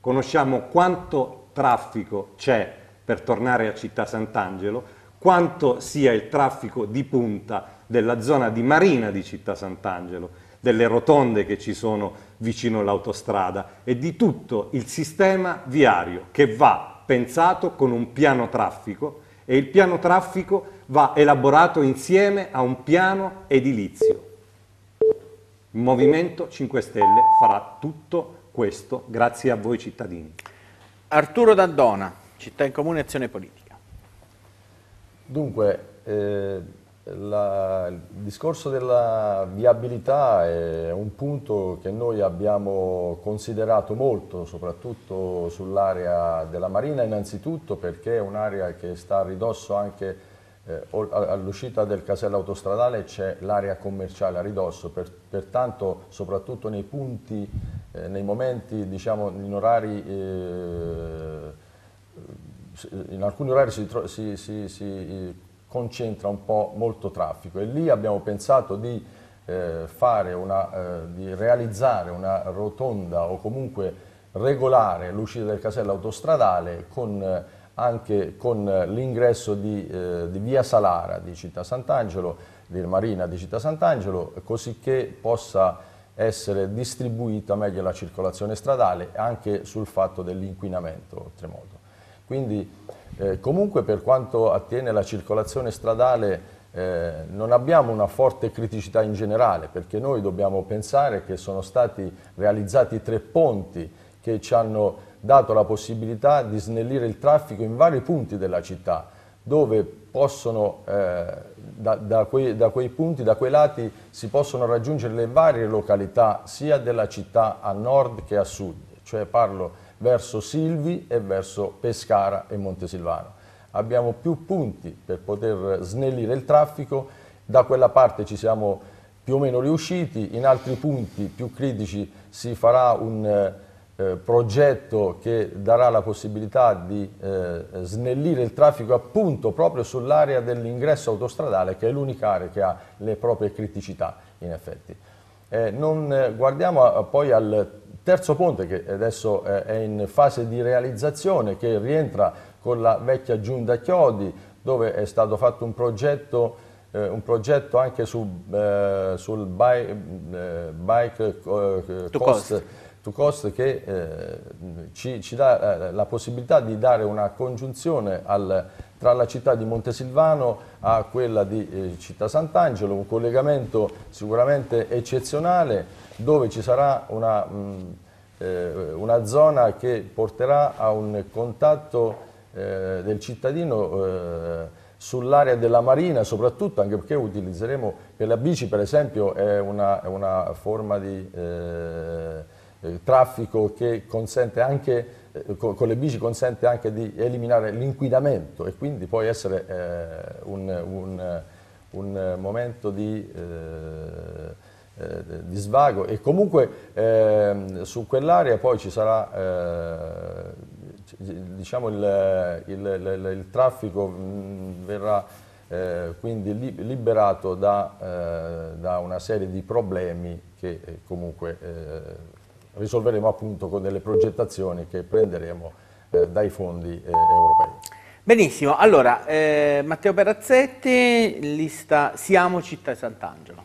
Conosciamo quanto traffico c'è per tornare a Città Sant'Angelo, quanto sia il traffico di punta della zona di Marina di Città Sant'Angelo, delle rotonde che ci sono vicino all'autostrada e di tutto il sistema viario che va pensato con un piano traffico e il piano traffico è va elaborato insieme a un piano edilizio. Il Movimento 5 Stelle farà tutto questo grazie a voi cittadini. Arturo D'Andona, Città in Comune Azione Politica. Dunque, eh, la, il discorso della viabilità è un punto che noi abbiamo considerato molto, soprattutto sull'area della Marina, innanzitutto perché è un'area che sta a ridosso anche eh, all'uscita del casello autostradale c'è l'area commerciale a ridosso, per, pertanto soprattutto nei punti, eh, nei momenti, diciamo, in orari... Eh, in alcuni orari si, si, si, si, eh, concentra un po' molto traffico e lì abbiamo pensato di, eh, una, eh, di realizzare una rotonda o comunque regolare l'uscita del casello autostradale con eh, anche con eh, l'ingresso di, eh, di, via Salara di Città Sant'Angelo, via Marina di Città Sant'Angelo, così che possa essere distribuita meglio la circolazione stradale anche sul fatto dell'inquinamento oltremodo. Quindi eh, comunque per quanto attiene la circolazione stradale eh, non abbiamo una forte criticità in generale perché noi dobbiamo pensare che sono stati realizzati tre ponti che ci hanno dato la possibilità di snellire il traffico in vari punti della città, dove possono, eh, da, da, quei, da, quei, punti, da quei lati, si possono raggiungere le varie località sia della città a nord che a sud, cioè parlo verso Silvi e verso Pescara e Montesilvano. Abbiamo più punti per poter snellire il traffico, da quella parte ci siamo più o meno riusciti, in altri punti più critici si farà un eh, eh, progetto che darà la possibilità di eh, snellire il traffico appunto proprio sull'area dell'ingresso autostradale che è l'unica area che ha le proprie criticità in effetti. Eh, non, eh, guardiamo a, eh, poi al terzo ponte che adesso eh, è in fase di realizzazione che rientra con la vecchia Giunda Chiodi dove è stato fatto un progetto eh, un progetto anche su, eh, sul bike, mm, eh, bike cost, cost to cost che eh, ci, ci, dà eh, la possibilità di dare una congiunzione al, tra la città di Montesilvano a quella di eh, Città Sant'Angelo, un collegamento sicuramente eccezionale dove ci sarà una, mh, eh, una zona che porterà a un contatto eh, del cittadino eh, sull'area della marina soprattutto anche perché utilizzeremo per la bici per esempio è una, è una forma di eh, traffico che consente anche, eh, con, con, le bici consente anche di eliminare l'inquinamento e quindi può essere eh, un, un, un, momento di, eh, eh, di, svago e comunque ehm, su quell'area poi ci sarà eh, diciamo il, il, il, il traffico mh, verrà eh, quindi li liberato da, eh, da, una serie di problemi che eh, comunque risolveremo appunto con delle progettazioni che prenderemo eh, dai fondi eh, europei. Benissimo, allora eh, Matteo Perazzetti, lista Siamo Città Sant'Angelo.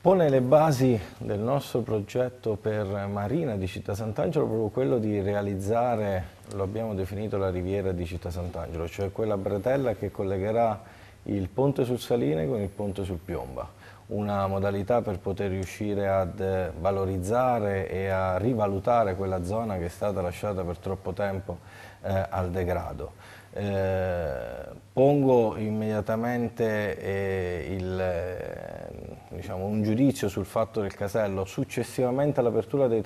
Pone le basi del nostro progetto per Marina di Città Sant'Angelo proprio quello di realizzare, lo abbiamo definito la riviera di Città Sant'Angelo, cioè quella bretella che collegherà il ponte sul Saline con il ponte sul Piomba una modalità per poter riuscire a eh, valorizzare e a rivalutare quella zona che è stata lasciata per troppo tempo eh, al degrado. Eh, pongo immediatamente eh, il, eh, diciamo, un giudizio sul fatto del casello. Successivamente all'apertura dei,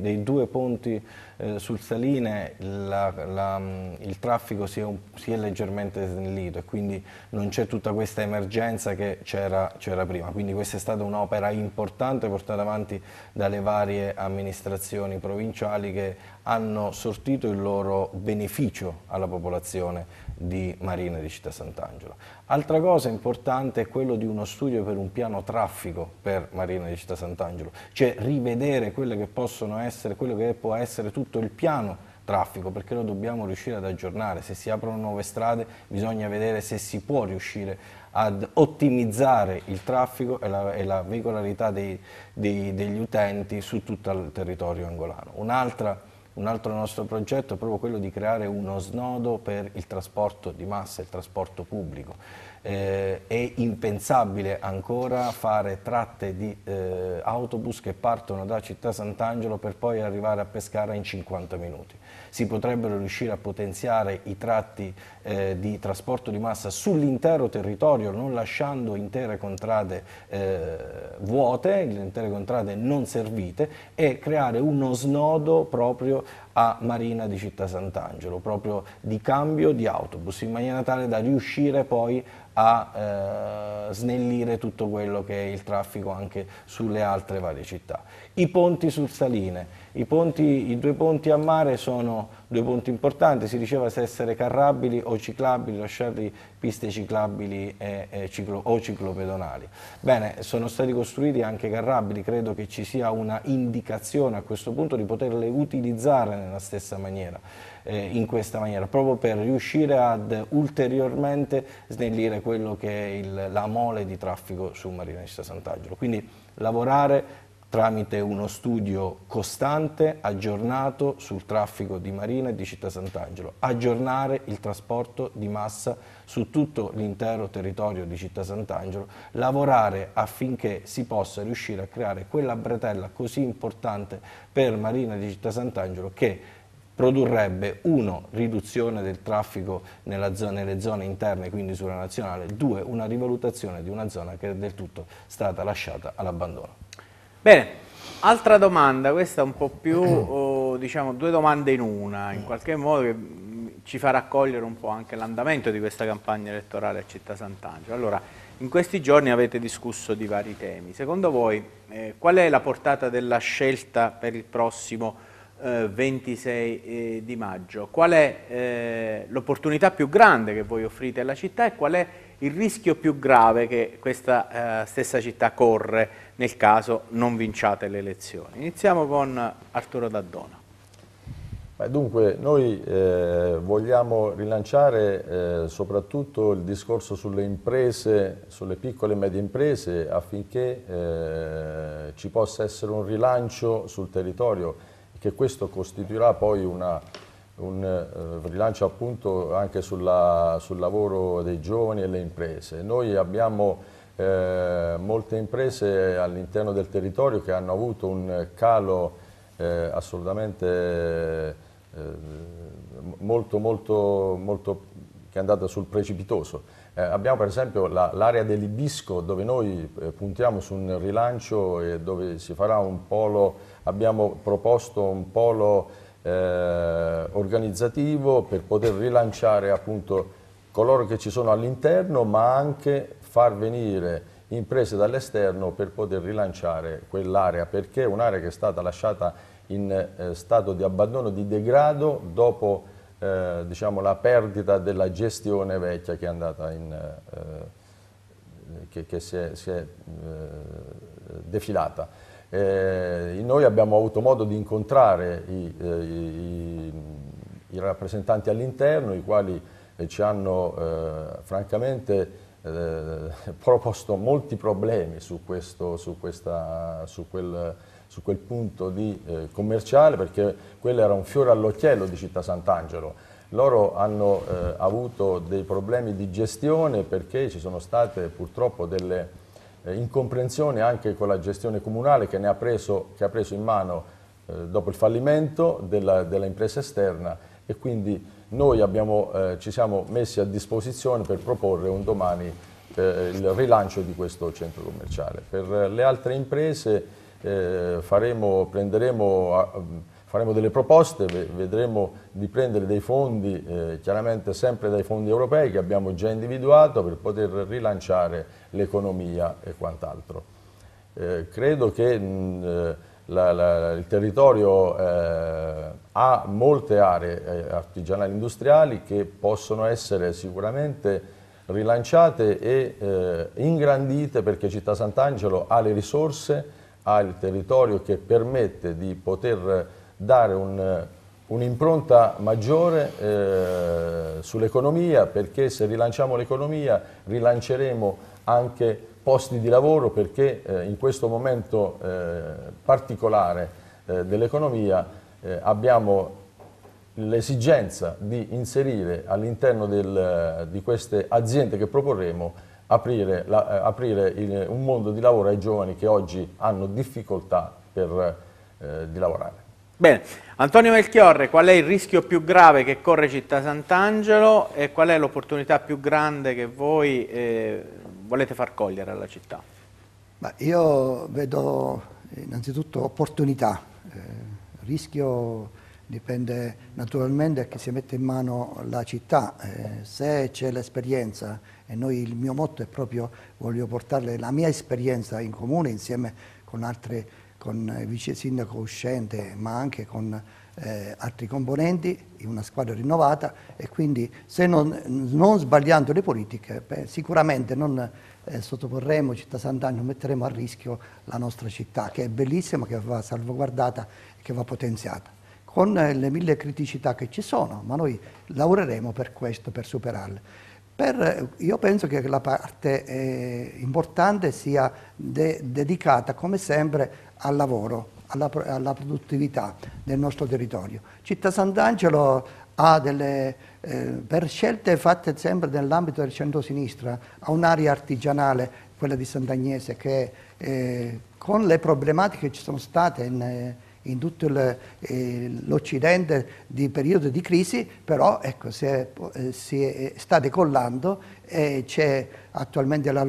dei, due ponti eh, sul Saline, la, la, mm, il traffico si è, un, si è, leggermente snellito e quindi non c'è tutta questa emergenza che c'era prima. Quindi questa è stata un'opera importante portata avanti dalle varie amministrazioni provinciali che hanno sortito il loro beneficio alla popolazione di Marina di Città Sant'Angelo. Altra cosa importante è quello di uno studio per un piano traffico per Marina di Città Sant'Angelo, cioè rivedere quello che, essere, quello che può essere tutto il piano traffico perché lo dobbiamo riuscire ad aggiornare, se si aprono nuove strade bisogna vedere se si può riuscire ad ottimizzare il traffico e la, e la veicolarità dei, dei, degli utenti su tutto il territorio angolano. Un'altra un altro nostro progetto è proprio quello di creare uno snodo per il trasporto di massa, il trasporto pubblico. Eh, è impensabile ancora fare tratte di eh, autobus che partono da Città Sant'Angelo per poi arrivare a Pescara in 50 minuti. Si potrebbero riuscire a potenziare i tratti eh, di trasporto di massa sull'intero territorio, non lasciando intere contrade eh, vuote, intere contrade non servite e creare uno snodo proprio a Marina di Città Sant'Angelo, proprio di cambio di autobus, in maniera tale da riuscire poi a eh, snellire tutto quello che è il traffico anche sulle altre varie città. I ponti sul Saline, i, ponti, i due ponti a mare sono Due punti importanti, si diceva se essere carrabili o ciclabili, lasciarli piste ciclabili e, e ciclo, o ciclopedonali. Bene, sono stati costruiti anche carrabili, credo che ci sia una indicazione a questo punto di poterle utilizzare nella stessa maniera, eh, in questa maniera, proprio per riuscire ad ulteriormente snellire quello che è il, la mole di traffico su Marina di Sant'Angelo. Quindi lavorare tramite uno studio costante, aggiornato sul traffico di Marina e di Città Sant'Angelo, aggiornare il trasporto di massa su tutto l'intero territorio di Città Sant'Angelo, lavorare affinché si possa riuscire a creare quella bretella così importante per Marina di Città Sant'Angelo che produrrebbe, uno, riduzione del traffico zona, nelle zone interne, quindi sulla nazionale, due, una rivalutazione di una zona che è del tutto stata lasciata all'abbandono. Bene, altra domanda, questa un po' più, oh, diciamo, due domande in una, in qualche modo che ci fa raccogliere un po' anche l'andamento di questa campagna elettorale a Città Sant'Angelo. Allora, in questi giorni avete discusso di vari temi. Secondo voi eh, qual è la portata della scelta per il prossimo eh, 26 eh, di maggio? Qual è eh, l'opportunità più grande che voi offrite alla città e qual è il rischio più grave che questa eh, stessa città corre nel caso non vinciate le elezioni. Iniziamo con Arturo Daddona. dunque, noi eh, vogliamo rilanciare eh, soprattutto il discorso sulle imprese, sulle piccole e medie imprese, affinché eh, ci possa essere un rilancio sul territorio, che questo costituirà poi una, un eh, rilancio appunto anche sulla, sul lavoro dei giovani e le imprese. Noi abbiamo eh, molte imprese all'interno del territorio che hanno avuto un calo eh, assolutamente eh, molto, molto, molto che è andato sul precipitoso. Eh, abbiamo per esempio l'area la, dell'Ibisco dove noi eh, puntiamo su un rilancio e dove si farà un polo, abbiamo proposto un polo organizzativo per poter rilanciare appunto coloro che ci sono all'interno ma anche far venire imprese dall'esterno per poter rilanciare quell'area, perché è un'area che è stata lasciata in eh, stato di abbandono, di degrado dopo eh, diciamo, la perdita della gestione vecchia che è andata in... Eh, eh che, che, si è, si è eh, defilata. Eh, noi abbiamo avuto modo di incontrare i, i, i rappresentanti all'interno, i quali ci hanno francamente eh, proposto molti problemi su, questo, su, questa, su, quel, su quel, punto di, eh, commerciale perché quello era un fiore all'occhiello di Città Sant'Angelo. Loro hanno eh, avuto dei problemi di gestione perché ci sono state purtroppo delle eh, incomprensioni anche con la gestione comunale che, ha preso, che ha preso in mano eh, dopo il fallimento dell'impresa esterna e quindi noi abbiamo, eh, ci siamo messi a disposizione per proporre un domani eh, il rilancio di questo centro commerciale. Per eh, le altre imprese eh, faremo, faremo, delle proposte, vedremo di prendere dei fondi, eh, chiaramente sempre dai fondi europei che abbiamo già individuato per poter rilanciare l'economia e quant'altro. Eh, credo che... Mh, la, la, il territorio eh, ha molte aree eh, artigianali industriali che possono essere sicuramente rilanciate e eh, ingrandite perché Città Sant'Angelo ha le risorse, ha il territorio che permette di poter dare un un'impronta maggiore eh, sull'economia perché se rilanciamo l'economia rilanceremo anche posti di lavoro perché eh, in questo momento eh, particolare eh, dell'economia eh, abbiamo l'esigenza di inserire all'interno eh, di queste aziende che proporremo aprire, la, eh, aprire il, un mondo di lavoro ai giovani che oggi hanno difficoltà per, eh, di lavorare. Bene, Antonio Melchiorre, qual è il rischio più grave che corre Città Sant'Angelo e qual è l'opportunità più grande che voi eh, volete far cogliere alla città? Ma io vedo eh, innanzitutto opportunità. Eh, rischio dipende naturalmente da chi si mette in mano la città. Eh, se c'è l'esperienza, e noi il mio motto è proprio voglio portare la mia esperienza in comune insieme con altri, con il vice sindaco uscente, ma anche con eh, altri componenti in una squadra rinnovata e quindi se non, non sbagliando le politiche beh, sicuramente non eh, sottoporremo Città Sant'Agno, metteremo a rischio la nostra città che è bellissima, che va salvaguardata e che va potenziata con eh, le mille criticità che ci sono, ma noi lavoreremo per questo, per superarle. Per, eh, io penso che la parte eh, importante sia de dedicata, come sempre, al lavoro, alla, alla produttività del nostro territorio. Città Sant'Angelo ha delle, eh, per scelte fatte sempre nell'ambito del centro-sinistra, ha un'area artigianale, quella di Sant'Agnese, che eh, con le problematiche che ci sono state in, eh, in tutto eh, l'Occidente di periodo di crisi, però ecco, si, è, eh, si è, sta decollando e c'è attualmente la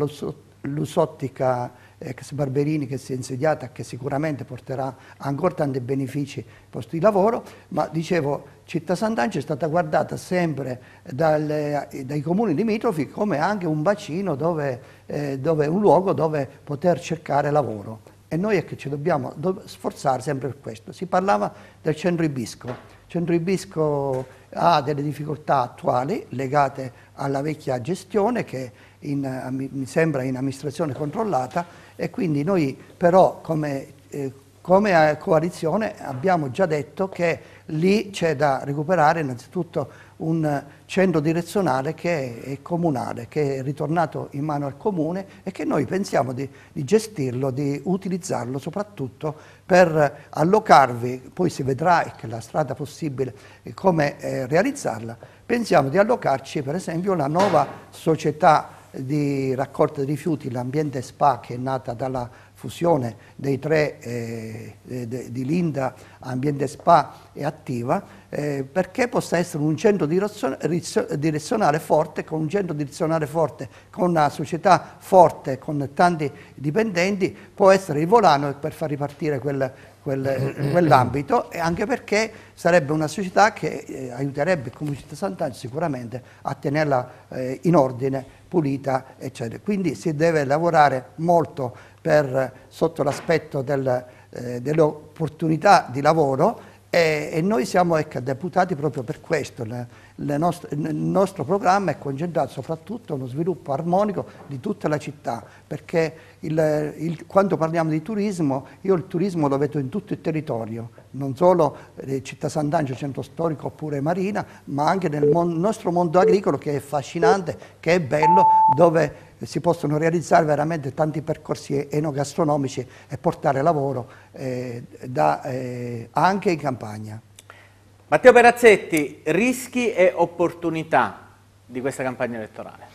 Lusottica ex eh, Barberini che si è insediata, che sicuramente porterà ancora tanti benefici ai posti di lavoro, ma dicevo Città Sant'Angelo è stata guardata sempre dalle, eh, dai comuni limitrofi come anche un bacino, dove, eh, dove un luogo dove poter cercare lavoro. E noi è che ci dobbiamo sforzare sempre per questo. Si parlava del centro Ibisco. Il centro Ibisco ha delle difficoltà attuali legate alla vecchia gestione che in, eh, mi sembra in amministrazione controllata e quindi noi però come, eh, come eh, coalizione abbiamo già detto che lì c'è da recuperare innanzitutto un centro direzionale che è comunale, che è ritornato in mano al comune e che noi pensiamo di, di gestirlo, di utilizzarlo soprattutto per allocarvi, poi si vedrà che la strada possibile come eh, realizzarla, pensiamo di allocarci per esempio la nuova società di raccolta dei rifiuti, l'ambiente SPA che è nata dalla fusione dei tre eh, eh, de, di Linda, Ambiente SPA e Attiva, eh, perché possa essere un centro direzionale forte, con un centro direzionale forte, con una società forte, con tanti dipendenti, può essere il volano per far ripartire quel, quell'ambito e anche perché sarebbe una società che eh, aiuterebbe il Comune di Sant'Angelo sicuramente a tenerla eh, in ordine pulita, eccetera. Quindi si deve lavorare molto per, sotto l'aspetto del, eh, dell'opportunità di lavoro e, e, noi siamo ecco, deputati proprio per questo. Le, le nostre, il nostro programma è concentrato soprattutto uno sviluppo armonico di tutta la città, perché il, il, quando parliamo di turismo, io il turismo lo vedo in tutto il territorio, non solo eh, Città Sant'Angelo, centro storico oppure Marina, ma anche nel mon nostro mondo agricolo che è affascinante, che è bello, dove si possono realizzare veramente tanti percorsi enogastronomici e portare lavoro eh, da, eh, anche in campagna. Matteo Perazzetti, rischi e opportunità di questa campagna elettorale?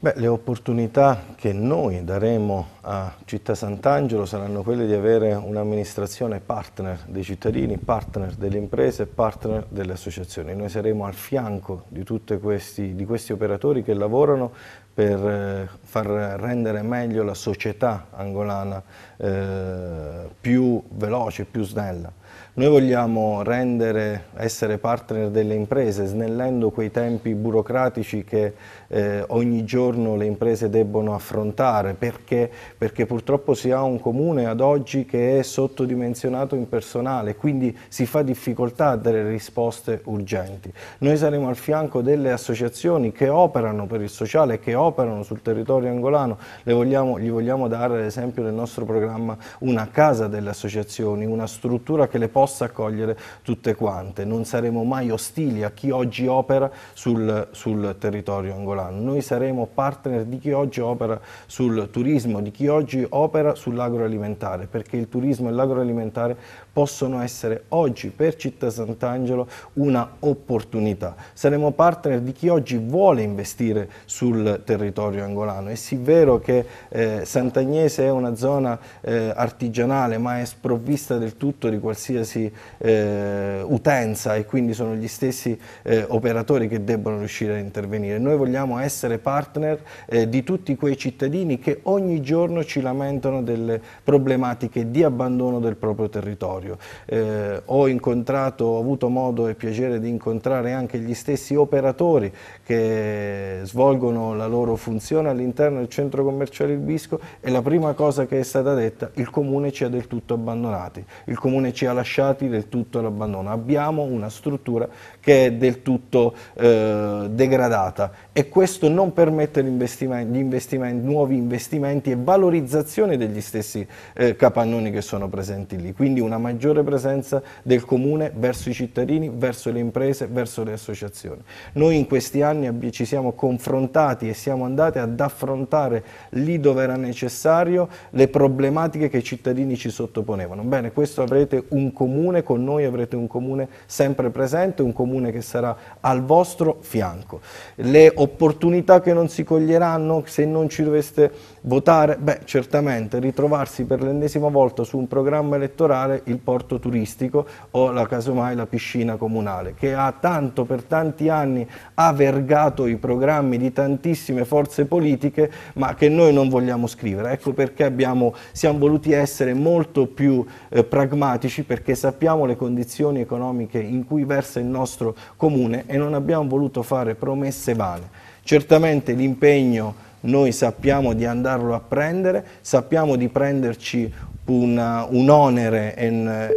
Beh, le opportunità che noi daremo a Città Sant'Angelo saranno quelle di avere un'amministrazione partner dei cittadini, partner delle imprese, partner delle associazioni. Noi saremo al fianco di tutti questi, questi operatori che lavorano per eh, far rendere meglio la società angolana eh, più veloce, più snella. Noi vogliamo rendere, essere partner delle imprese, snellendo quei tempi burocratici che eh, ogni giorno le imprese debbono affrontare, perché, perché purtroppo si ha un comune ad oggi che è sottodimensionato in personale, quindi si fa difficoltà a dare risposte urgenti. Noi saremo al fianco delle associazioni che operano per il sociale, che operano sul territorio angolano, vogliamo, gli vogliamo dare ad esempio nel nostro programma una casa delle associazioni, una struttura che le possa possa accogliere tutte quante. Non saremo mai ostili a chi oggi opera sul, sul territorio angolano. Noi saremo partner di chi oggi opera sul turismo, di chi oggi opera sull'agroalimentare, perché il turismo e l'agroalimentare possono essere oggi per Città Sant'Angelo una opportunità. Saremo partner di chi oggi vuole investire sul territorio angolano. È sì vero che eh, Sant'Agnese è una zona eh, artigianale ma è sprovvista del tutto di qualsiasi eh, utenza e quindi sono gli stessi eh, operatori che debbono riuscire a intervenire. Noi vogliamo essere partner eh, di tutti quei cittadini che ogni giorno ci lamentano delle problematiche di abbandono del proprio territorio territorio. Eh, ho incontrato, ho avuto modo e piacere di incontrare anche gli stessi operatori che svolgono la loro funzione all'interno del centro commerciale Il Bisco e la prima cosa che è stata detta, il comune ci ha del tutto abbandonati, il comune ci ha lasciati del tutto all'abbandono. Abbiamo una struttura che è del tutto eh, degradata e questo non permette investimenti, gli investimenti, nuovi investimenti e valorizzazione degli stessi eh, capannoni che sono presenti lì. Quindi una maggiore maggiore presenza del comune verso i cittadini, verso le imprese, verso le associazioni. Noi in questi anni ci siamo confrontati e siamo andati ad affrontare lì dove era necessario le problematiche che i cittadini ci sottoponevano. Bene, questo avrete un comune, con noi avrete un comune sempre presente, un comune che sarà al vostro fianco. Le opportunità che non si coglieranno se non ci doveste Votare, beh certamente, ritrovarsi per l'ennesima volta su un programma elettorale il porto turistico o la casomai la piscina comunale, che ha tanto per tanti anni ha vergato i programmi di tantissime forze politiche ma che noi non vogliamo scrivere. Ecco perché abbiamo, siamo voluti essere molto più eh, pragmatici perché sappiamo le condizioni economiche in cui versa il nostro comune e non abbiamo voluto fare promesse vane. Certamente l'impegno noi sappiamo di andarlo a prendere, sappiamo di prenderci una, un onere e,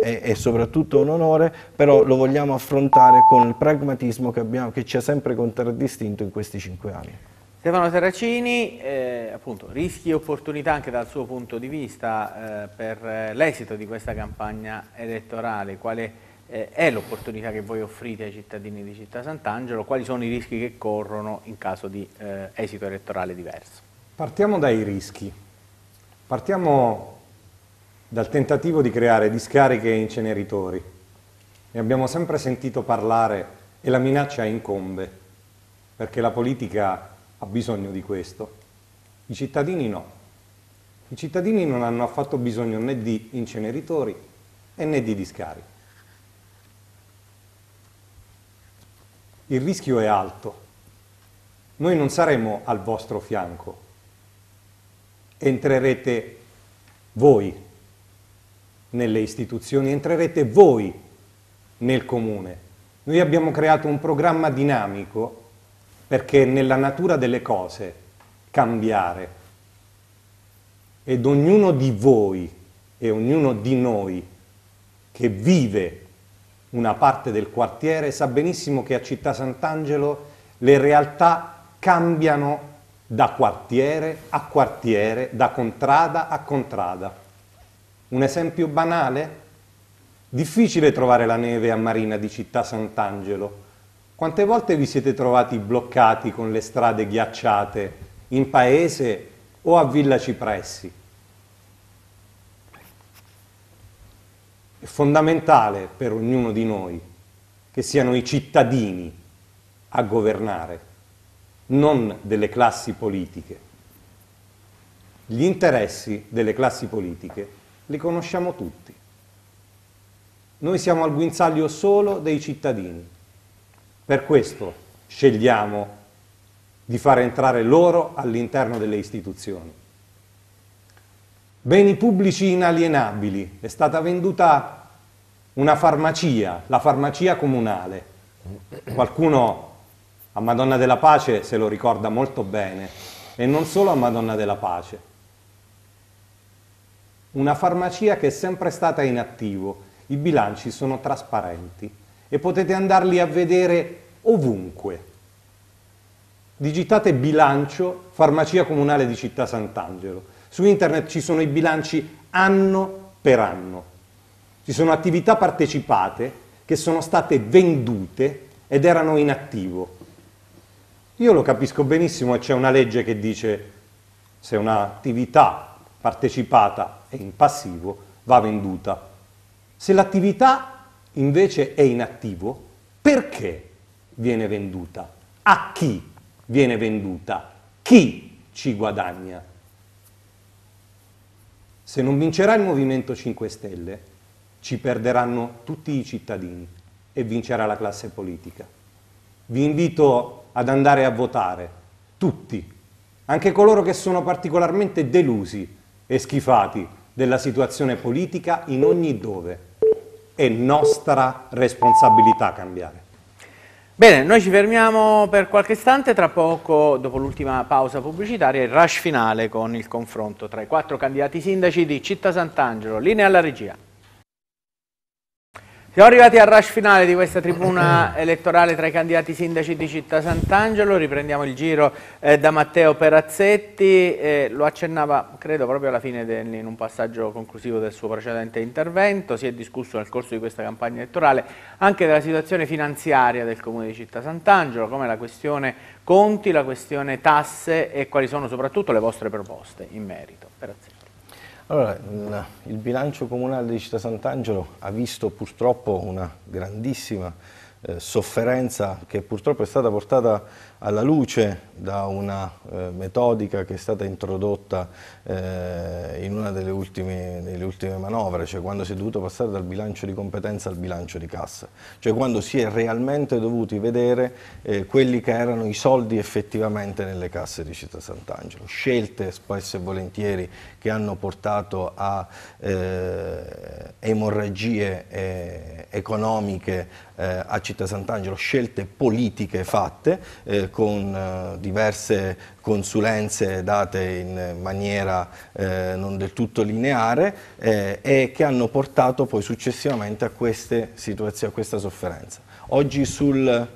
e, e, soprattutto un onore, però lo vogliamo affrontare con il pragmatismo che, abbiamo, che ci ha sempre contraddistinto in questi cinque anni. Stefano Terracini, eh, appunto, rischi e opportunità anche dal suo punto di vista eh, per eh, l'esito di questa campagna elettorale, quale eh, è l'opportunità che voi offrite ai cittadini di Città Sant'Angelo, quali sono i rischi che corrono in caso di eh, esito elettorale diverso? Partiamo dai rischi, partiamo dal tentativo di creare discariche e inceneritori. Ne abbiamo sempre sentito parlare e la minaccia incombe, perché la politica ha bisogno di questo. I cittadini no. I cittadini non hanno affatto bisogno né di inceneritori né di discariche. il rischio è alto. Noi non saremo al vostro fianco. Entrerete voi nelle istituzioni, entrerete voi nel comune. Noi abbiamo creato un programma dinamico perché nella natura delle cose cambiare ed ognuno di voi e ognuno di noi che vive una parte del quartiere, sa benissimo che a Città Sant'Angelo le realtà cambiano da quartiere a quartiere, da contrada a contrada. Un esempio banale? Difficile trovare la neve a Marina di Città Sant'Angelo. Quante volte vi siete trovati bloccati con le strade ghiacciate in paese o a Villa Cipressi? è fondamentale per ognuno di noi che siano i cittadini a governare, non delle classi politiche. Gli interessi delle classi politiche li conosciamo tutti. Noi siamo al guinzaglio solo dei cittadini. Per questo scegliamo di far entrare loro all'interno delle istituzioni. Beni pubblici inalienabili, è stata venduta una farmacia, la farmacia comunale. Qualcuno a Madonna della Pace se lo ricorda molto bene, e non solo a Madonna della Pace. Una farmacia che è sempre stata in attivo, i bilanci sono trasparenti e potete andarli a vedere ovunque. Digitate bilancio farmacia comunale di Città Sant'Angelo su internet ci sono i bilanci anno per anno. Ci sono attività partecipate che sono state vendute ed erano in attivo. Io lo capisco benissimo e c'è una legge che dice se un'attività partecipata è in passivo va venduta. Se l'attività invece è in attivo, perché viene venduta? A chi viene venduta? Chi ci guadagna? Se non vincerà il Movimento 5 Stelle, ci perderanno tutti i cittadini e vincerà la classe politica. Vi invito ad andare a votare, tutti, anche coloro che sono particolarmente delusi e schifati della situazione politica in ogni dove. È nostra responsabilità cambiare. Bene, noi ci fermiamo per qualche istante, tra poco, dopo l'ultima pausa pubblicitaria, il rush finale con il confronto tra i quattro candidati sindaci di Città Sant'Angelo. Linea alla regia. Siamo arrivati al rush finale di questa tribuna elettorale tra i candidati sindaci di Città Sant'Angelo, riprendiamo il giro eh, da Matteo Perazzetti, eh, lo accennava credo proprio alla fine del, in un passaggio conclusivo del suo precedente intervento, si è discusso nel corso di questa campagna elettorale anche della situazione finanziaria del Comune di Città Sant'Angelo, come la questione conti, la questione tasse e quali sono soprattutto le vostre proposte in merito. Perazzetti. Allora, il bilancio comunale di Città Sant'Angelo ha visto purtroppo una grandissima eh, sofferenza che purtroppo è stata portata alla luce da una eh, metodica che è stata introdotta eh, in una delle ultime, delle ultime, manovre, cioè quando si è dovuto passare dal bilancio di competenza al bilancio di cassa, cioè quando si è realmente dovuti vedere eh, quelli che erano i soldi effettivamente nelle casse di Città Sant'Angelo, scelte spesso e volentieri che hanno portato a eh, emorragie eh, economiche eh, a Città Sant'Angelo, scelte politiche fatte eh, con eh, diverse consulenze date in maniera eh, non del tutto lineare eh, e che hanno portato poi successivamente a, queste situazioni, a questa sofferenza. Oggi sul,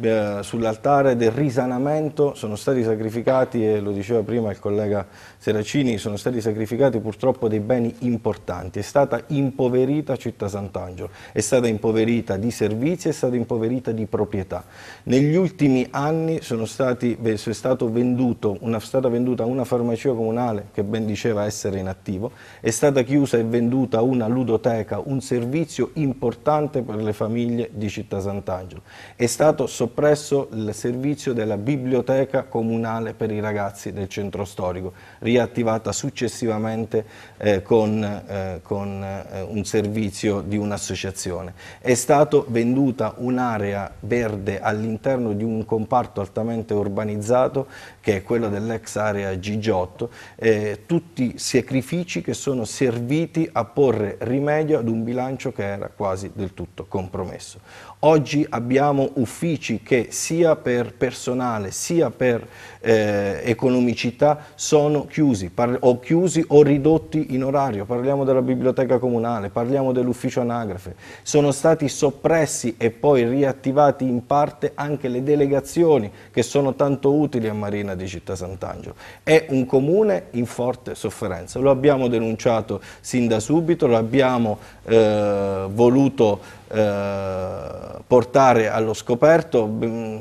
eh, sull'altare del risanamento sono stati sacrificati, e lo diceva prima il collega Seracini sono stati sacrificati purtroppo dei beni importanti, è stata impoverita Città Sant'Angelo, è stata impoverita di servizi, è stata impoverita di proprietà. Negli ultimi anni stati, è, venduto, una, è stata venduta una farmacia comunale che ben diceva essere in attivo, è stata chiusa e venduta una ludoteca, un servizio importante per le famiglie di Città Sant'Angelo. È stato soppresso il servizio della biblioteca comunale per i ragazzi del centro storico riattivata successivamente eh, con, eh, con eh, un servizio di un'associazione. È stata venduta un'area verde all'interno di un comparto altamente urbanizzato che è quello dell'ex area Gigiotto, eh, tutti sacrifici che sono serviti a porre rimedio ad un bilancio che era quasi del tutto compromesso. Oggi abbiamo uffici che sia per personale sia per eh, economicità sono chiusi, o chiusi o ridotti in orario, parliamo della biblioteca comunale, parliamo dell'ufficio anagrafe, sono stati soppressi e poi riattivati in parte anche le delegazioni che sono tanto utili a Marina cittadina di Città Sant'Angelo. È un comune in forte sofferenza, lo abbiamo denunciato sin da subito, lo abbiamo eh, voluto eh, portare allo scoperto. Mm,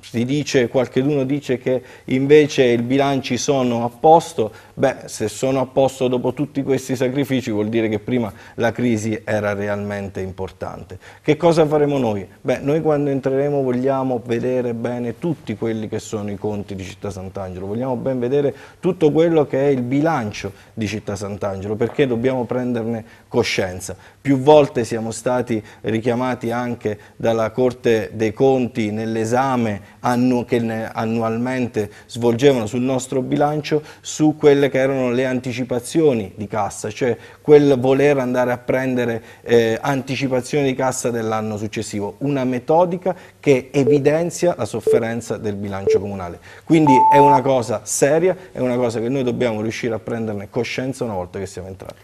si dice, qualcuno dice che invece i bilanci sono a posto. Beh, se sono a posto dopo tutti questi sacrifici vuol dire che prima la crisi era realmente importante. Che cosa faremo noi? Beh, noi quando entreremo vogliamo vedere bene tutti quelli che sono i conti di Città Sant'Angelo, vogliamo ben vedere tutto quello che è il bilancio di Città Sant'Angelo, perché dobbiamo prenderne coscienza. Più volte siamo stati richiamati anche dalla Corte dei Conti nell'esame annu che annualmente svolgevano sul nostro bilancio su quelle che erano le anticipazioni di cassa, cioè quel voler andare a prendere eh, anticipazioni di cassa dell'anno successivo, una metodica che evidenzia la sofferenza del bilancio comunale. Quindi è una cosa seria, è una cosa che noi dobbiamo riuscire a prenderne coscienza una volta che siamo entrati.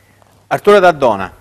Arturo D'Addona.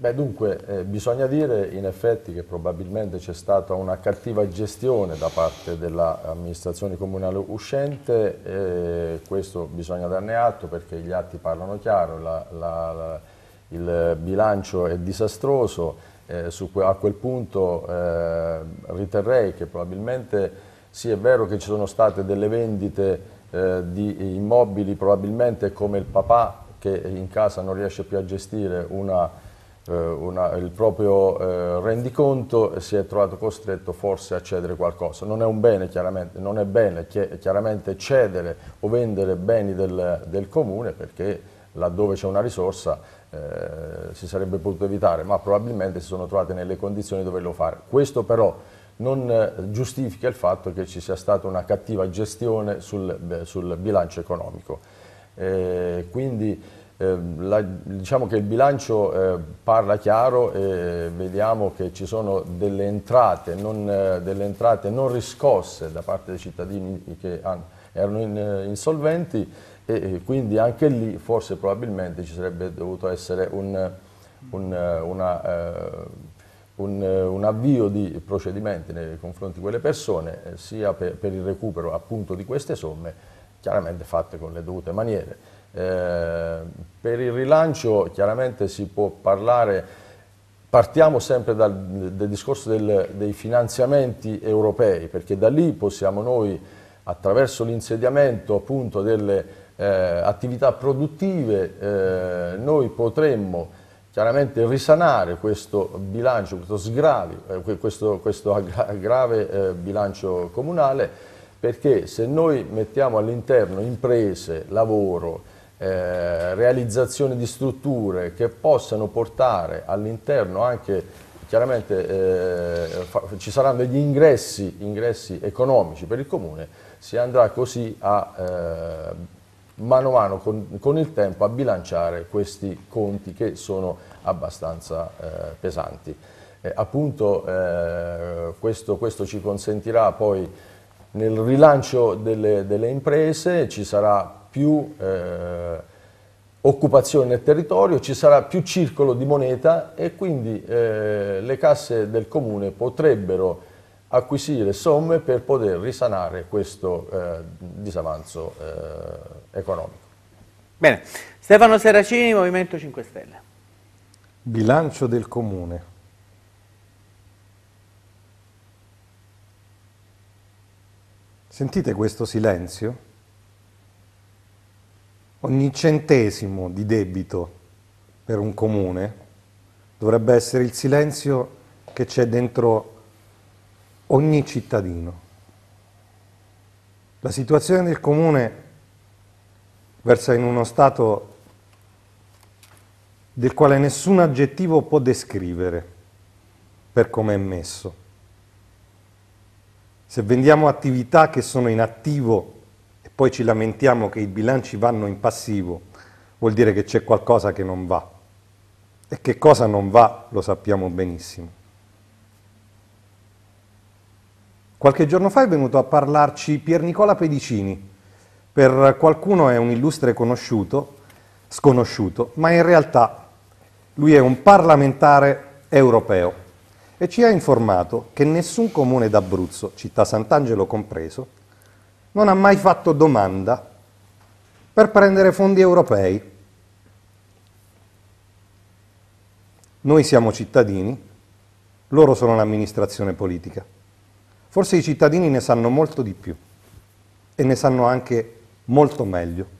Beh, dunque, eh, bisogna dire in effetti che probabilmente c'è stata una cattiva gestione da parte dell'amministrazione comunale uscente, eh, questo bisogna darne atto perché gli atti parlano chiaro, la, la, la, il bilancio è disastroso, eh, su, a quel punto eh, riterrei che probabilmente sì è vero che ci sono state delle vendite eh, di immobili probabilmente come il papà che in casa non riesce più a gestire una eh, una, il proprio eh, rendiconto si è trovato costretto forse a cedere qualcosa. Non è un bene chiaramente, non è bene chiaramente cedere o vendere beni del, del comune perché laddove c'è una risorsa eh, si sarebbe potuto evitare, ma probabilmente si sono trovate nelle condizioni di doverlo fare. Questo però non eh, giustifica il fatto che ci sia stata una cattiva gestione sul, sul bilancio economico. Eh, quindi Ehm, la, diciamo che il bilancio eh, parla chiaro e vediamo che ci sono delle entrate, non, eh, delle entrate non riscosse da parte dei cittadini che ah, erano in, eh, insolventi e quindi anche lì forse probabilmente ci sarebbe dovuto essere un, un, eh, una, eh, un, un avvio di procedimenti nei confronti di quelle persone sia per, per il recupero appunto di queste somme chiaramente fatte con le dovute maniere. Eh, per il rilancio chiaramente si può parlare, partiamo sempre dal, del discorso del, dei finanziamenti europei, perché da lì possiamo noi, attraverso l'insediamento appunto delle eh, attività produttive, eh, noi potremmo chiaramente risanare questo bilancio, questo sgravio, eh, questo, questo grave eh, bilancio comunale, perché se noi mettiamo all'interno imprese, lavoro, eh, realizzazione di strutture che possano portare all'interno anche chiaramente eh, fa, ci saranno degli ingressi, ingressi, economici per il comune, si andrà così a eh, mano a mano con, con, il tempo a bilanciare questi conti che sono abbastanza eh, pesanti. appunto eh, questo, questo, ci consentirà poi nel rilancio delle, delle imprese, ci sarà più eh, occupazione nel territorio, ci sarà più circolo di moneta e quindi eh, le casse del comune potrebbero acquisire somme per poter risanare questo eh, disavanzo eh, economico. Bene, Stefano Seracini, Movimento 5 Stelle. Bilancio del comune. Sentite questo silenzio? Ogni centesimo di debito per un comune dovrebbe essere il silenzio che c'è dentro ogni cittadino. La situazione del comune versa in uno stato del quale nessun aggettivo può descrivere per come è messo. Se vendiamo attività che sono in attivo poi ci lamentiamo che i bilanci vanno in passivo, vuol dire che c'è qualcosa che non va. E che cosa non va lo sappiamo benissimo. Qualche giorno fa è venuto a parlarci Pier Nicola Pedicini. Per qualcuno è un illustre conosciuto, sconosciuto, ma in realtà lui è un parlamentare europeo e ci ha informato che nessun comune d'Abruzzo, città Sant'Angelo compreso, non ha mai fatto domanda per prendere fondi europei. Noi siamo cittadini, loro sono l'amministrazione politica. Forse i cittadini ne sanno molto di più e ne sanno anche molto meglio.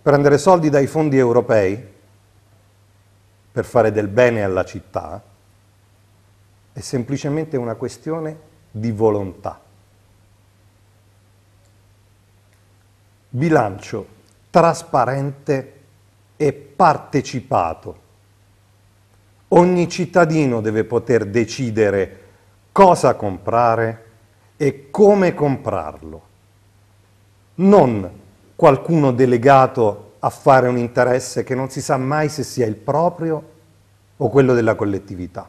Prendere soldi dai fondi europei per fare del bene alla città è semplicemente una questione di volontà. bilancio trasparente e partecipato. Ogni cittadino deve poter decidere cosa comprare e come comprarlo. Non qualcuno delegato a fare un interesse che non si sa mai se sia il proprio o quello della collettività.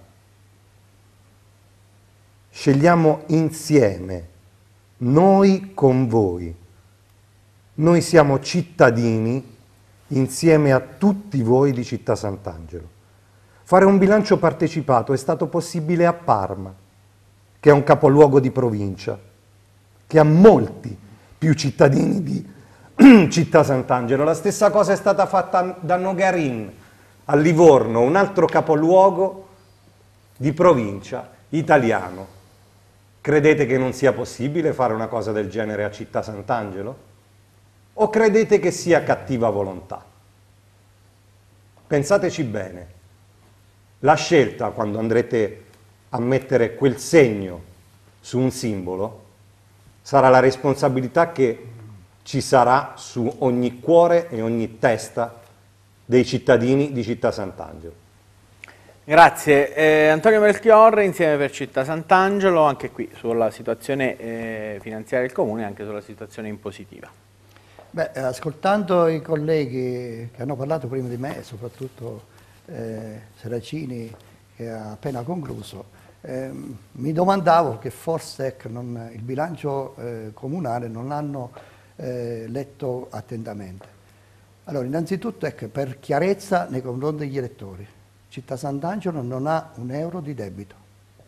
Scegliamo insieme, noi con voi noi siamo cittadini insieme a tutti voi di Città Sant'Angelo. Fare un bilancio partecipato è stato possibile a Parma, che è un capoluogo di provincia, che ha molti più cittadini di Città Sant'Angelo. La stessa cosa è stata fatta da Nogarin, a Livorno, un altro capoluogo di provincia italiano. Credete che non sia possibile fare una cosa del genere a Città Sant'Angelo? o credete che sia cattiva volontà? Pensateci bene. La scelta quando andrete a mettere quel segno su un simbolo sarà la responsabilità che ci sarà su ogni cuore e ogni testa dei cittadini di Città Sant'Angelo. Grazie. Eh, Antonio Melchiorre insieme per Città Sant'Angelo, anche qui sulla situazione eh, finanziaria del Comune e anche sulla situazione impositiva. Beh, eh, ascoltando i colleghi che hanno parlato prima di me, soprattutto eh, Seracini che ha appena concluso, eh, mi domandavo che forse ecco, non, il bilancio eh, comunale non l'hanno eh, letto attentamente. Allora, innanzitutto ecco, per chiarezza nei confronti degli elettori, Città Sant'Angelo non ha un euro di debito.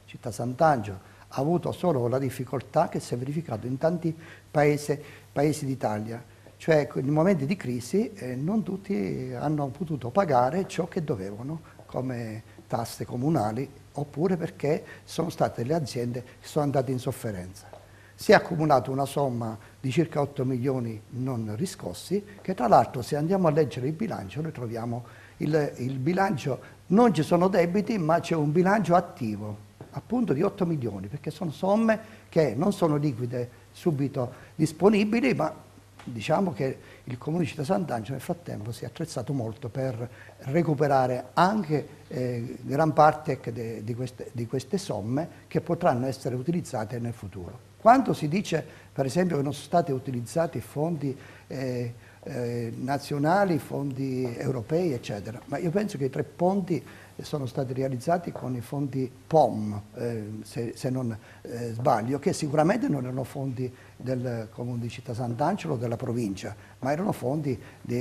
Città Sant'Angelo ha avuto solo la difficoltà che si è verificata in tanti paese, paesi d'Italia cioè in momenti di crisi eh, non tutti hanno potuto pagare ciò che dovevano come tasse comunali oppure perché sono state le aziende che sono andate in sofferenza. Si è accumulata una somma di circa 8 milioni non riscossi che tra l'altro se andiamo a leggere il bilancio noi troviamo il, il bilancio, non ci sono debiti ma c'è un bilancio attivo appunto di 8 milioni perché sono somme che non sono liquide subito disponibili ma diciamo che il Comune di Città Sant'Angelo nel frattempo si è attrezzato molto per recuperare anche eh, gran parte de, di, queste, di, queste, somme che potranno essere utilizzate nel futuro. Quando si dice per esempio che non sono stati utilizzati fondi eh, eh, nazionali, fondi europei eccetera, ma io penso che i tre ponti eh, sono stati realizzati con i fondi POM, eh, se, se, non eh, sbaglio, che sicuramente non erano fondi europei, del comune di Città Sant'Angelo della provincia, ma erano fondi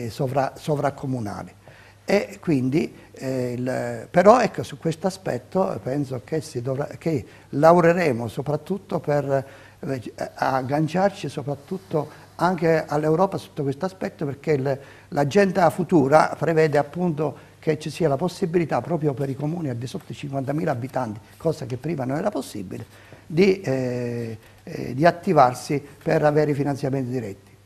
sovra, sovracomunali. E quindi, eh, il, però ecco, su questo aspetto penso che, dovrà, che lavoreremo soprattutto per eh, agganciarci soprattutto anche all'Europa sotto questo aspetto perché l'agenda futura prevede appunto che ci sia la possibilità proprio per i comuni al di sotto di 50.000 abitanti, cosa che prima non era possibile, di eh, eh, di attivarsi per avere i finanziamenti diretti.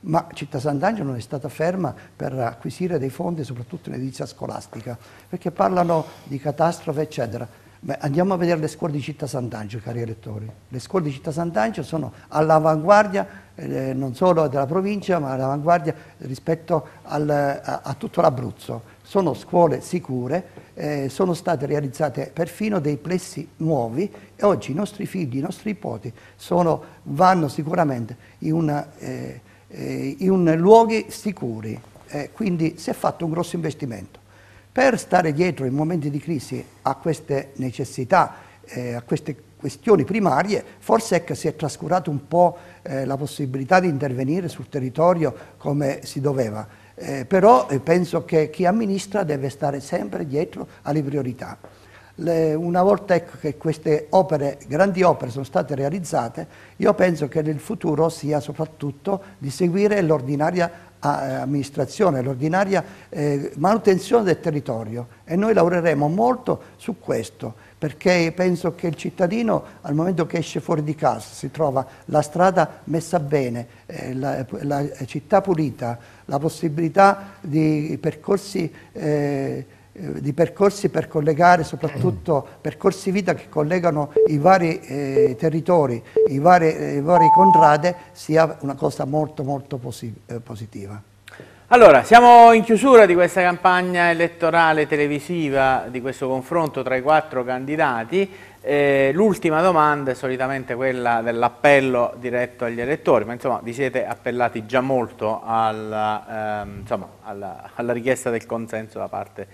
Ma Città Sant'Angelo non è stata ferma per acquisire dei fondi, soprattutto in edilizia scolastica, perché parlano di catastrofe, eccetera. Ma andiamo a vedere le scuole di Città Sant'Angelo, cari elettori. Le scuole di Città Sant'Angelo sono all'avanguardia eh, non solo della provincia, ma all'avanguardia rispetto al, a, a tutto l'Abruzzo. Sono scuole sicure, eh, sono state realizzate perfino dei plessi nuovi e oggi i nostri figli, i nostri nipoti sono, vanno sicuramente in, una, eh, eh, in luoghi sicuri. Eh, quindi si è fatto un grosso investimento. Per stare dietro in momenti di crisi a queste necessità, eh, a queste questioni primarie, forse è ecco, che si è trascurato un po' eh, la possibilità di intervenire sul territorio come si doveva. Eh, però penso che chi amministra deve stare sempre dietro alle priorità le, una volta ecco che queste opere, grandi opere sono state realizzate, io penso che nel futuro sia soprattutto di seguire l'ordinaria ah, eh, amministrazione, l'ordinaria eh, manutenzione del territorio e noi lavoreremo molto su questo perché penso che il cittadino al momento che esce fuori di casa si trova la strada messa bene, eh, la, la, città pulita, la possibilità di percorsi eh, eh, di percorsi per collegare, soprattutto percorsi vita che collegano i vari eh, territori, i vari, eh, i vari, contrade, sia una cosa molto molto posi eh, positiva. Allora, siamo in chiusura di questa campagna elettorale televisiva, di questo confronto tra i quattro candidati. Eh, L'ultima domanda è solitamente quella dell'appello diretto agli elettori, ma insomma vi siete appellati già molto alla, ehm, insomma, alla, alla richiesta del consenso da parte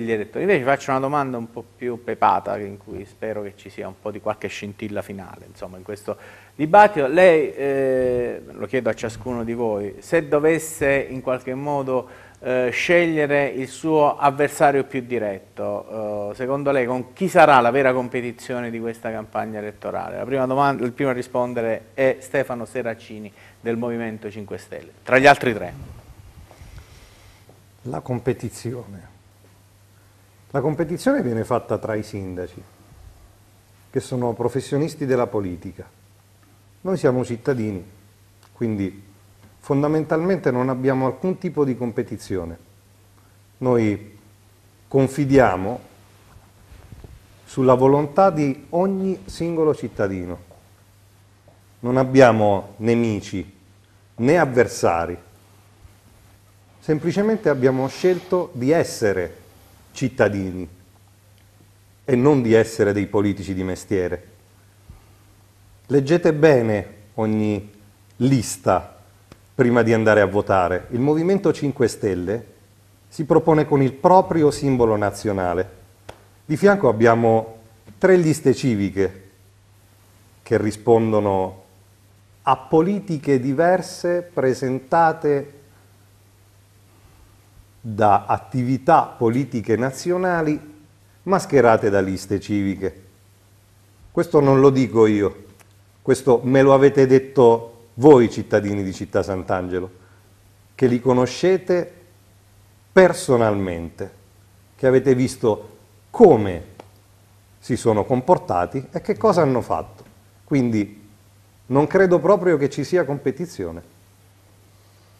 degli elettori. Invece faccio una domanda un po' più pepata, in cui spero che ci sia un po' di qualche scintilla finale, insomma, in questo dibattito. Lei, eh, lo chiedo a ciascuno di voi, se dovesse in qualche modo eh, scegliere il suo avversario più diretto, eh, secondo lei con chi sarà la vera competizione di questa campagna elettorale? La Prima domanda, il primo a rispondere è Stefano Seracini del Movimento 5 Stelle, tra gli altri tre. La competizione la competizione viene fatta tra i sindaci, che sono professionisti della politica. Noi siamo cittadini, quindi fondamentalmente non abbiamo alcun tipo di competizione. Noi confidiamo sulla volontà di ogni singolo cittadino. Non abbiamo nemici né avversari, semplicemente abbiamo scelto di essere cittadini e non di essere dei politici di mestiere. Leggete bene ogni lista prima di andare a votare. Il Movimento 5 Stelle si propone con il proprio simbolo nazionale. Di fianco abbiamo tre liste civiche che rispondono a politiche diverse presentate da attività politiche nazionali mascherate da liste civiche. Questo non lo dico io, questo me lo avete detto voi cittadini di Città Sant'Angelo, che li conoscete personalmente, che avete visto come si sono comportati e che cosa hanno fatto. Quindi non credo proprio che ci sia competizione.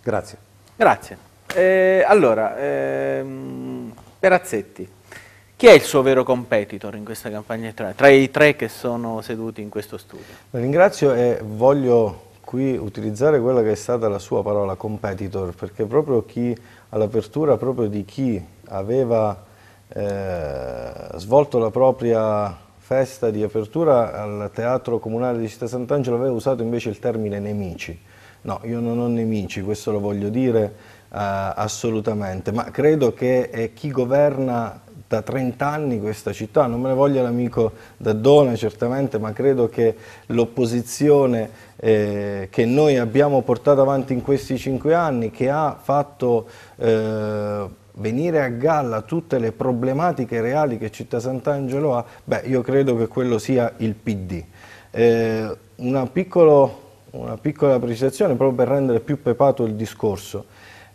Grazie. Grazie. Eh, allora, ehm, Perazzetti, chi è il suo vero competitor in questa campagna elettorale, tra i tre che sono seduti in questo studio? La ringrazio e voglio qui utilizzare quella che è stata la sua parola, competitor, perché proprio chi, all'apertura proprio di chi aveva eh, svolto la propria festa di apertura al Teatro Comunale di Città Sant'Angelo aveva usato invece il termine nemici. No, io non ho nemici, questo lo voglio dire, eh, assolutamente, ma credo che eh, chi governa da 30 anni questa città, non me ne voglia l'amico Daddone certamente, ma credo che l'opposizione eh, che noi abbiamo portato avanti in questi 5 anni, che ha fatto eh, venire a galla tutte le problematiche reali che Città Sant'Angelo ha, beh io credo che quello sia il PD. Eh, una, piccolo, una piccola precisazione proprio per rendere più pepato il discorso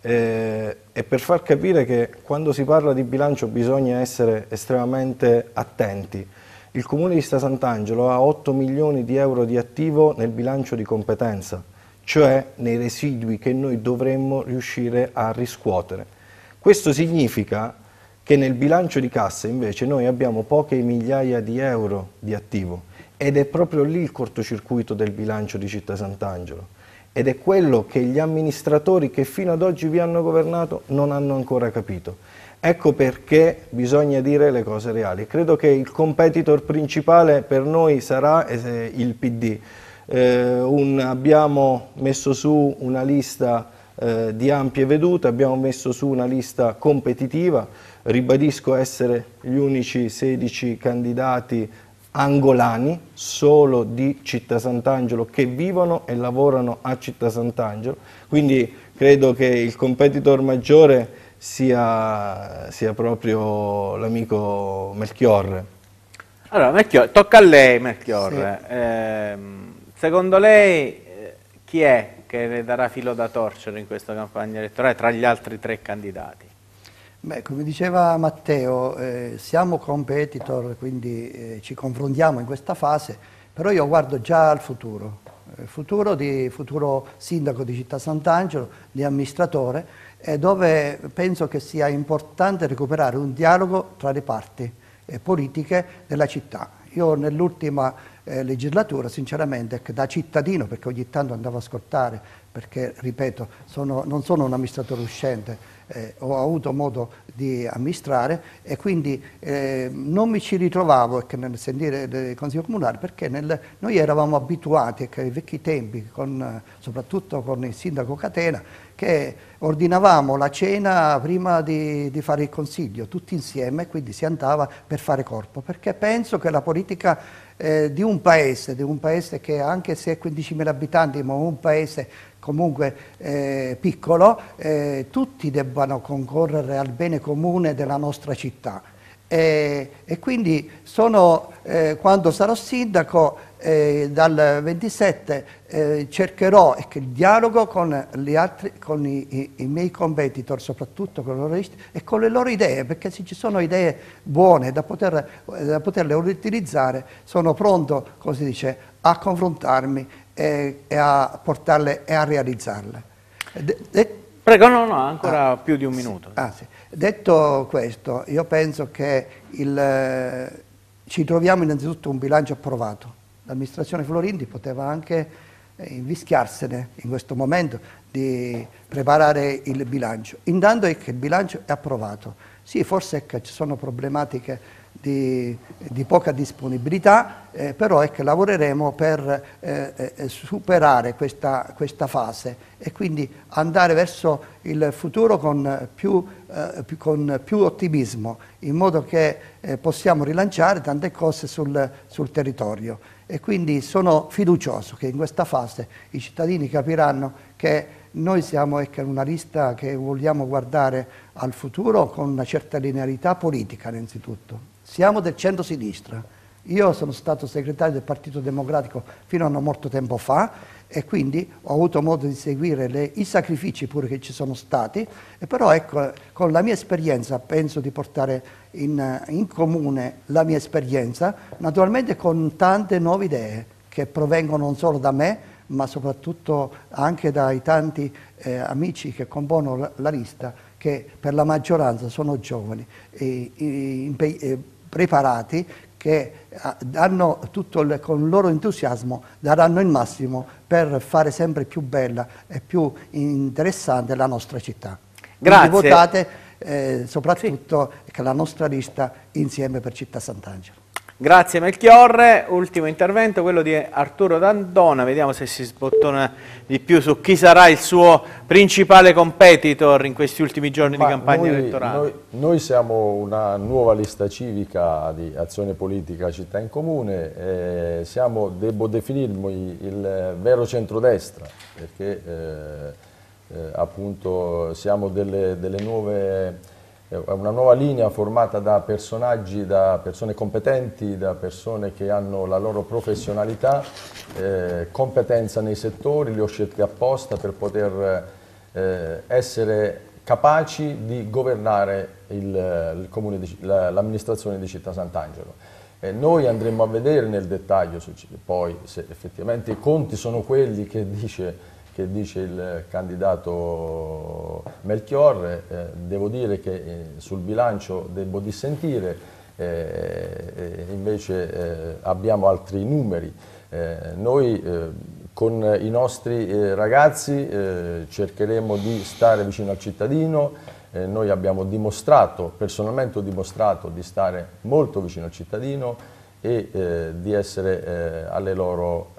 eh, e per far capire che quando si parla di bilancio bisogna essere estremamente attenti. Il Comune di Stasant'Angelo ha 8 milioni di euro di attivo nel bilancio di competenza, cioè nei residui che noi dovremmo riuscire a riscuotere. Questo significa che nel bilancio di cassa invece noi abbiamo poche migliaia di euro di attivo ed è proprio lì il cortocircuito del bilancio di Città Sant'Angelo ed è quello che gli amministratori che fino ad oggi vi hanno governato non hanno ancora capito. Ecco perché bisogna dire le cose reali. Credo che il competitor principale per noi sarà eh, il PD. Eh, un, abbiamo messo su una lista eh, di ampie vedute, abbiamo messo su una lista competitiva, ribadisco essere gli unici 16 candidati angolani solo di Città Sant'Angelo che vivono e lavorano a Città Sant'Angelo, quindi credo che il competitor maggiore sia, sia proprio l'amico Melchiorre. Allora, Melchior, tocca a lei Melchiorre, sì. eh, secondo lei eh, chi è che le darà filo da torcere in questa campagna elettorale tra gli altri tre candidati? Beh, come diceva Matteo, eh, siamo competitor, quindi eh, ci confrontiamo in questa fase, però io guardo già al futuro, eh, futuro di futuro sindaco di Città Sant'Angelo, di amministratore, eh, dove penso che sia importante recuperare un dialogo tra le parti eh, politiche della città. Io nell'ultima eh, legislatura, sinceramente, da cittadino, perché ogni tanto andavo a ascoltare, perché, ripeto, sono, non sono un amministratore uscente, eh, ho avuto modo di amministrare e quindi eh, non mi ci ritrovavo ecco, nel sentire del Consiglio Comunale perché nel, noi eravamo abituati ecco, ai vecchi tempi, con, soprattutto con il sindaco Catena, che ordinavamo la cena prima di, di, fare il consiglio, tutti insieme, quindi si andava per fare corpo, perché penso che la politica eh, di un paese, di un paese che anche se è 15.000 abitanti, ma un paese comunque eh, piccolo, eh, tutti debbano concorrere al bene comune della nostra città. E, e quindi sono, eh, quando sarò sindaco eh, dal 27 eh, cercherò il dialogo con, altri, con i, i, i, miei competitor, soprattutto con le loro e con le loro idee, perché se ci sono idee buone da, poter, da poterle utilizzare sono pronto, come si dice, a confrontarmi e, e a portarle e a realizzarle. De Prego, no, no, ancora ah, più di un minuto. Ah, sì. Detto questo, io penso che il, eh, ci troviamo innanzitutto un bilancio approvato. L'amministrazione Florindi poteva anche eh, invischiarsene in questo momento di preparare il bilancio. Intanto è che il bilancio è approvato. Sì, forse è che ci sono problematiche di, di poca disponibilità, eh, però che lavoreremo per eh, eh, superare questa, questa, fase e quindi andare verso il futuro con più, eh, più, con più ottimismo, in modo che eh, possiamo rilanciare tante cose sul, sul territorio. E quindi sono fiducioso che in questa fase i cittadini capiranno che noi siamo ecco, una lista che vogliamo guardare al futuro con una certa linearità politica innanzitutto siamo del centro-sinistra. Io sono stato segretario del Partito Democratico fino a non molto tempo fa e quindi ho avuto modo di seguire le, i sacrifici pure che ci sono stati, e però ecco, con la mia esperienza penso di portare in, in comune la mia esperienza, naturalmente con tante nuove idee che provengono non solo da me, ma soprattutto anche dai tanti eh, amici che compongono la, la lista, che per la maggioranza sono giovani, e, e, e, preparati che danno eh, tutto il, con il loro entusiasmo daranno il massimo per fare sempre più bella e più interessante la nostra città. Grazie. Quindi votate eh, soprattutto sì. la nostra lista insieme per Città Sant'Angelo. Grazie Melchiorre, ultimo intervento, quello di Arturo Dandona, vediamo se si sbottona di più su chi sarà il suo principale competitor in questi ultimi giorni Ma di campagna noi, elettorale. Noi, noi, siamo una nuova lista civica di azione politica città in comune, eh, siamo, devo definirmi, il vero centrodestra, perché eh, eh, appunto siamo delle, delle nuove è una nuova linea formata da personaggi, da persone competenti, da persone che hanno la loro professionalità, eh, competenza nei settori, li ho scelti apposta per poter eh, essere capaci di governare l'amministrazione di, di Città Sant'Angelo. Eh, noi andremo a vedere nel dettaglio poi se effettivamente i conti sono quelli che dice che dice il candidato Melchiorre, eh, devo dire che eh, sul bilancio devo dissentire, eh, eh invece eh, abbiamo altri numeri. Eh, noi con i nostri ragazzi cercheremo di stare vicino al cittadino, noi abbiamo dimostrato, personalmente ho dimostrato di stare molto vicino al cittadino e di essere alle loro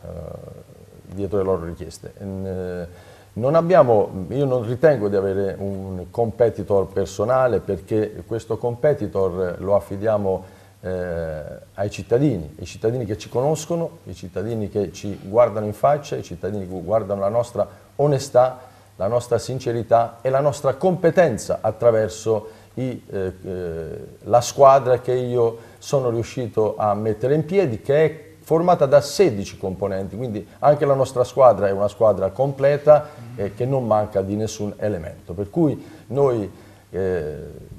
dietro le loro richieste. Eh, non abbiamo, io non ritengo di avere un competitor personale perché questo competitor lo affidiamo eh, ai cittadini, i cittadini che ci conoscono, i cittadini che ci guardano in faccia, i cittadini che guardano la nostra onestà, la nostra sincerità e la nostra competenza attraverso i, eh, eh, la squadra che io sono riuscito a mettere in piedi che è formata da 16 componenti, quindi anche la nostra squadra è una squadra completa eh, che non manca di nessun elemento. Per cui noi eh,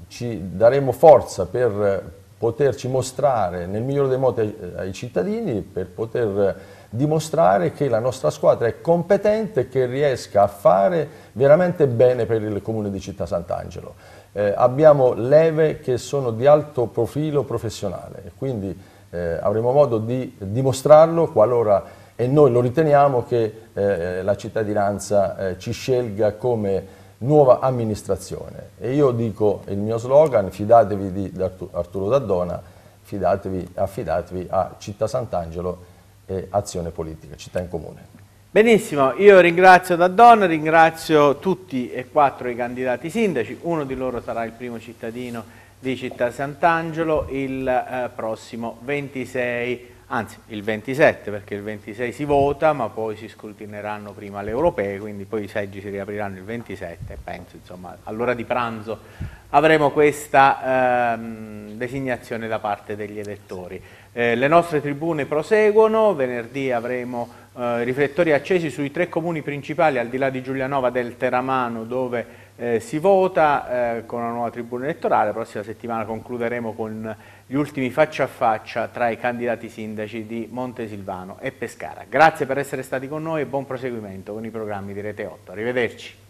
ci daremo forza per poterci mostrare nel migliore dei modi ai, eh, ai cittadini, per poter dimostrare che la nostra squadra è competente e che riesca a fare veramente bene per il comune di Città Sant'Angelo. Eh, abbiamo leve che sono di alto profilo professionale, quindi eh, avremo modo di dimostrarlo qualora e noi lo riteniamo che eh, la cittadinanza eh, ci scelga come nuova amministrazione. E io dico il mio slogan, fidatevi di, Arturo Daddona, fidatevi, affidatevi a Città Sant'Angelo e Azione Politica, Città in Comune. Benissimo, io ringrazio D'Addona, ringrazio tutti e quattro i candidati sindaci, uno di loro sarà il primo cittadino di Città Sant'Angelo il eh, prossimo 26, anzi il 27 perché il 26 si vota ma poi si scrutineranno prima le europee quindi poi i seggi si riapriranno il 27 penso insomma all'ora di pranzo avremo questa ehm, designazione da parte degli elettori. Eh, le nostre tribune proseguono, venerdì avremo eh, riflettori accesi sui tre comuni principali al di là di Giulianova del Teramano dove eh, si vota eh, con una nuova tribuna elettorale, la prossima settimana concluderemo con gli ultimi faccia a faccia tra i candidati sindaci di Montesilvano e Pescara. Grazie per essere stati con noi e buon proseguimento con i programmi di Rete 8. Arrivederci.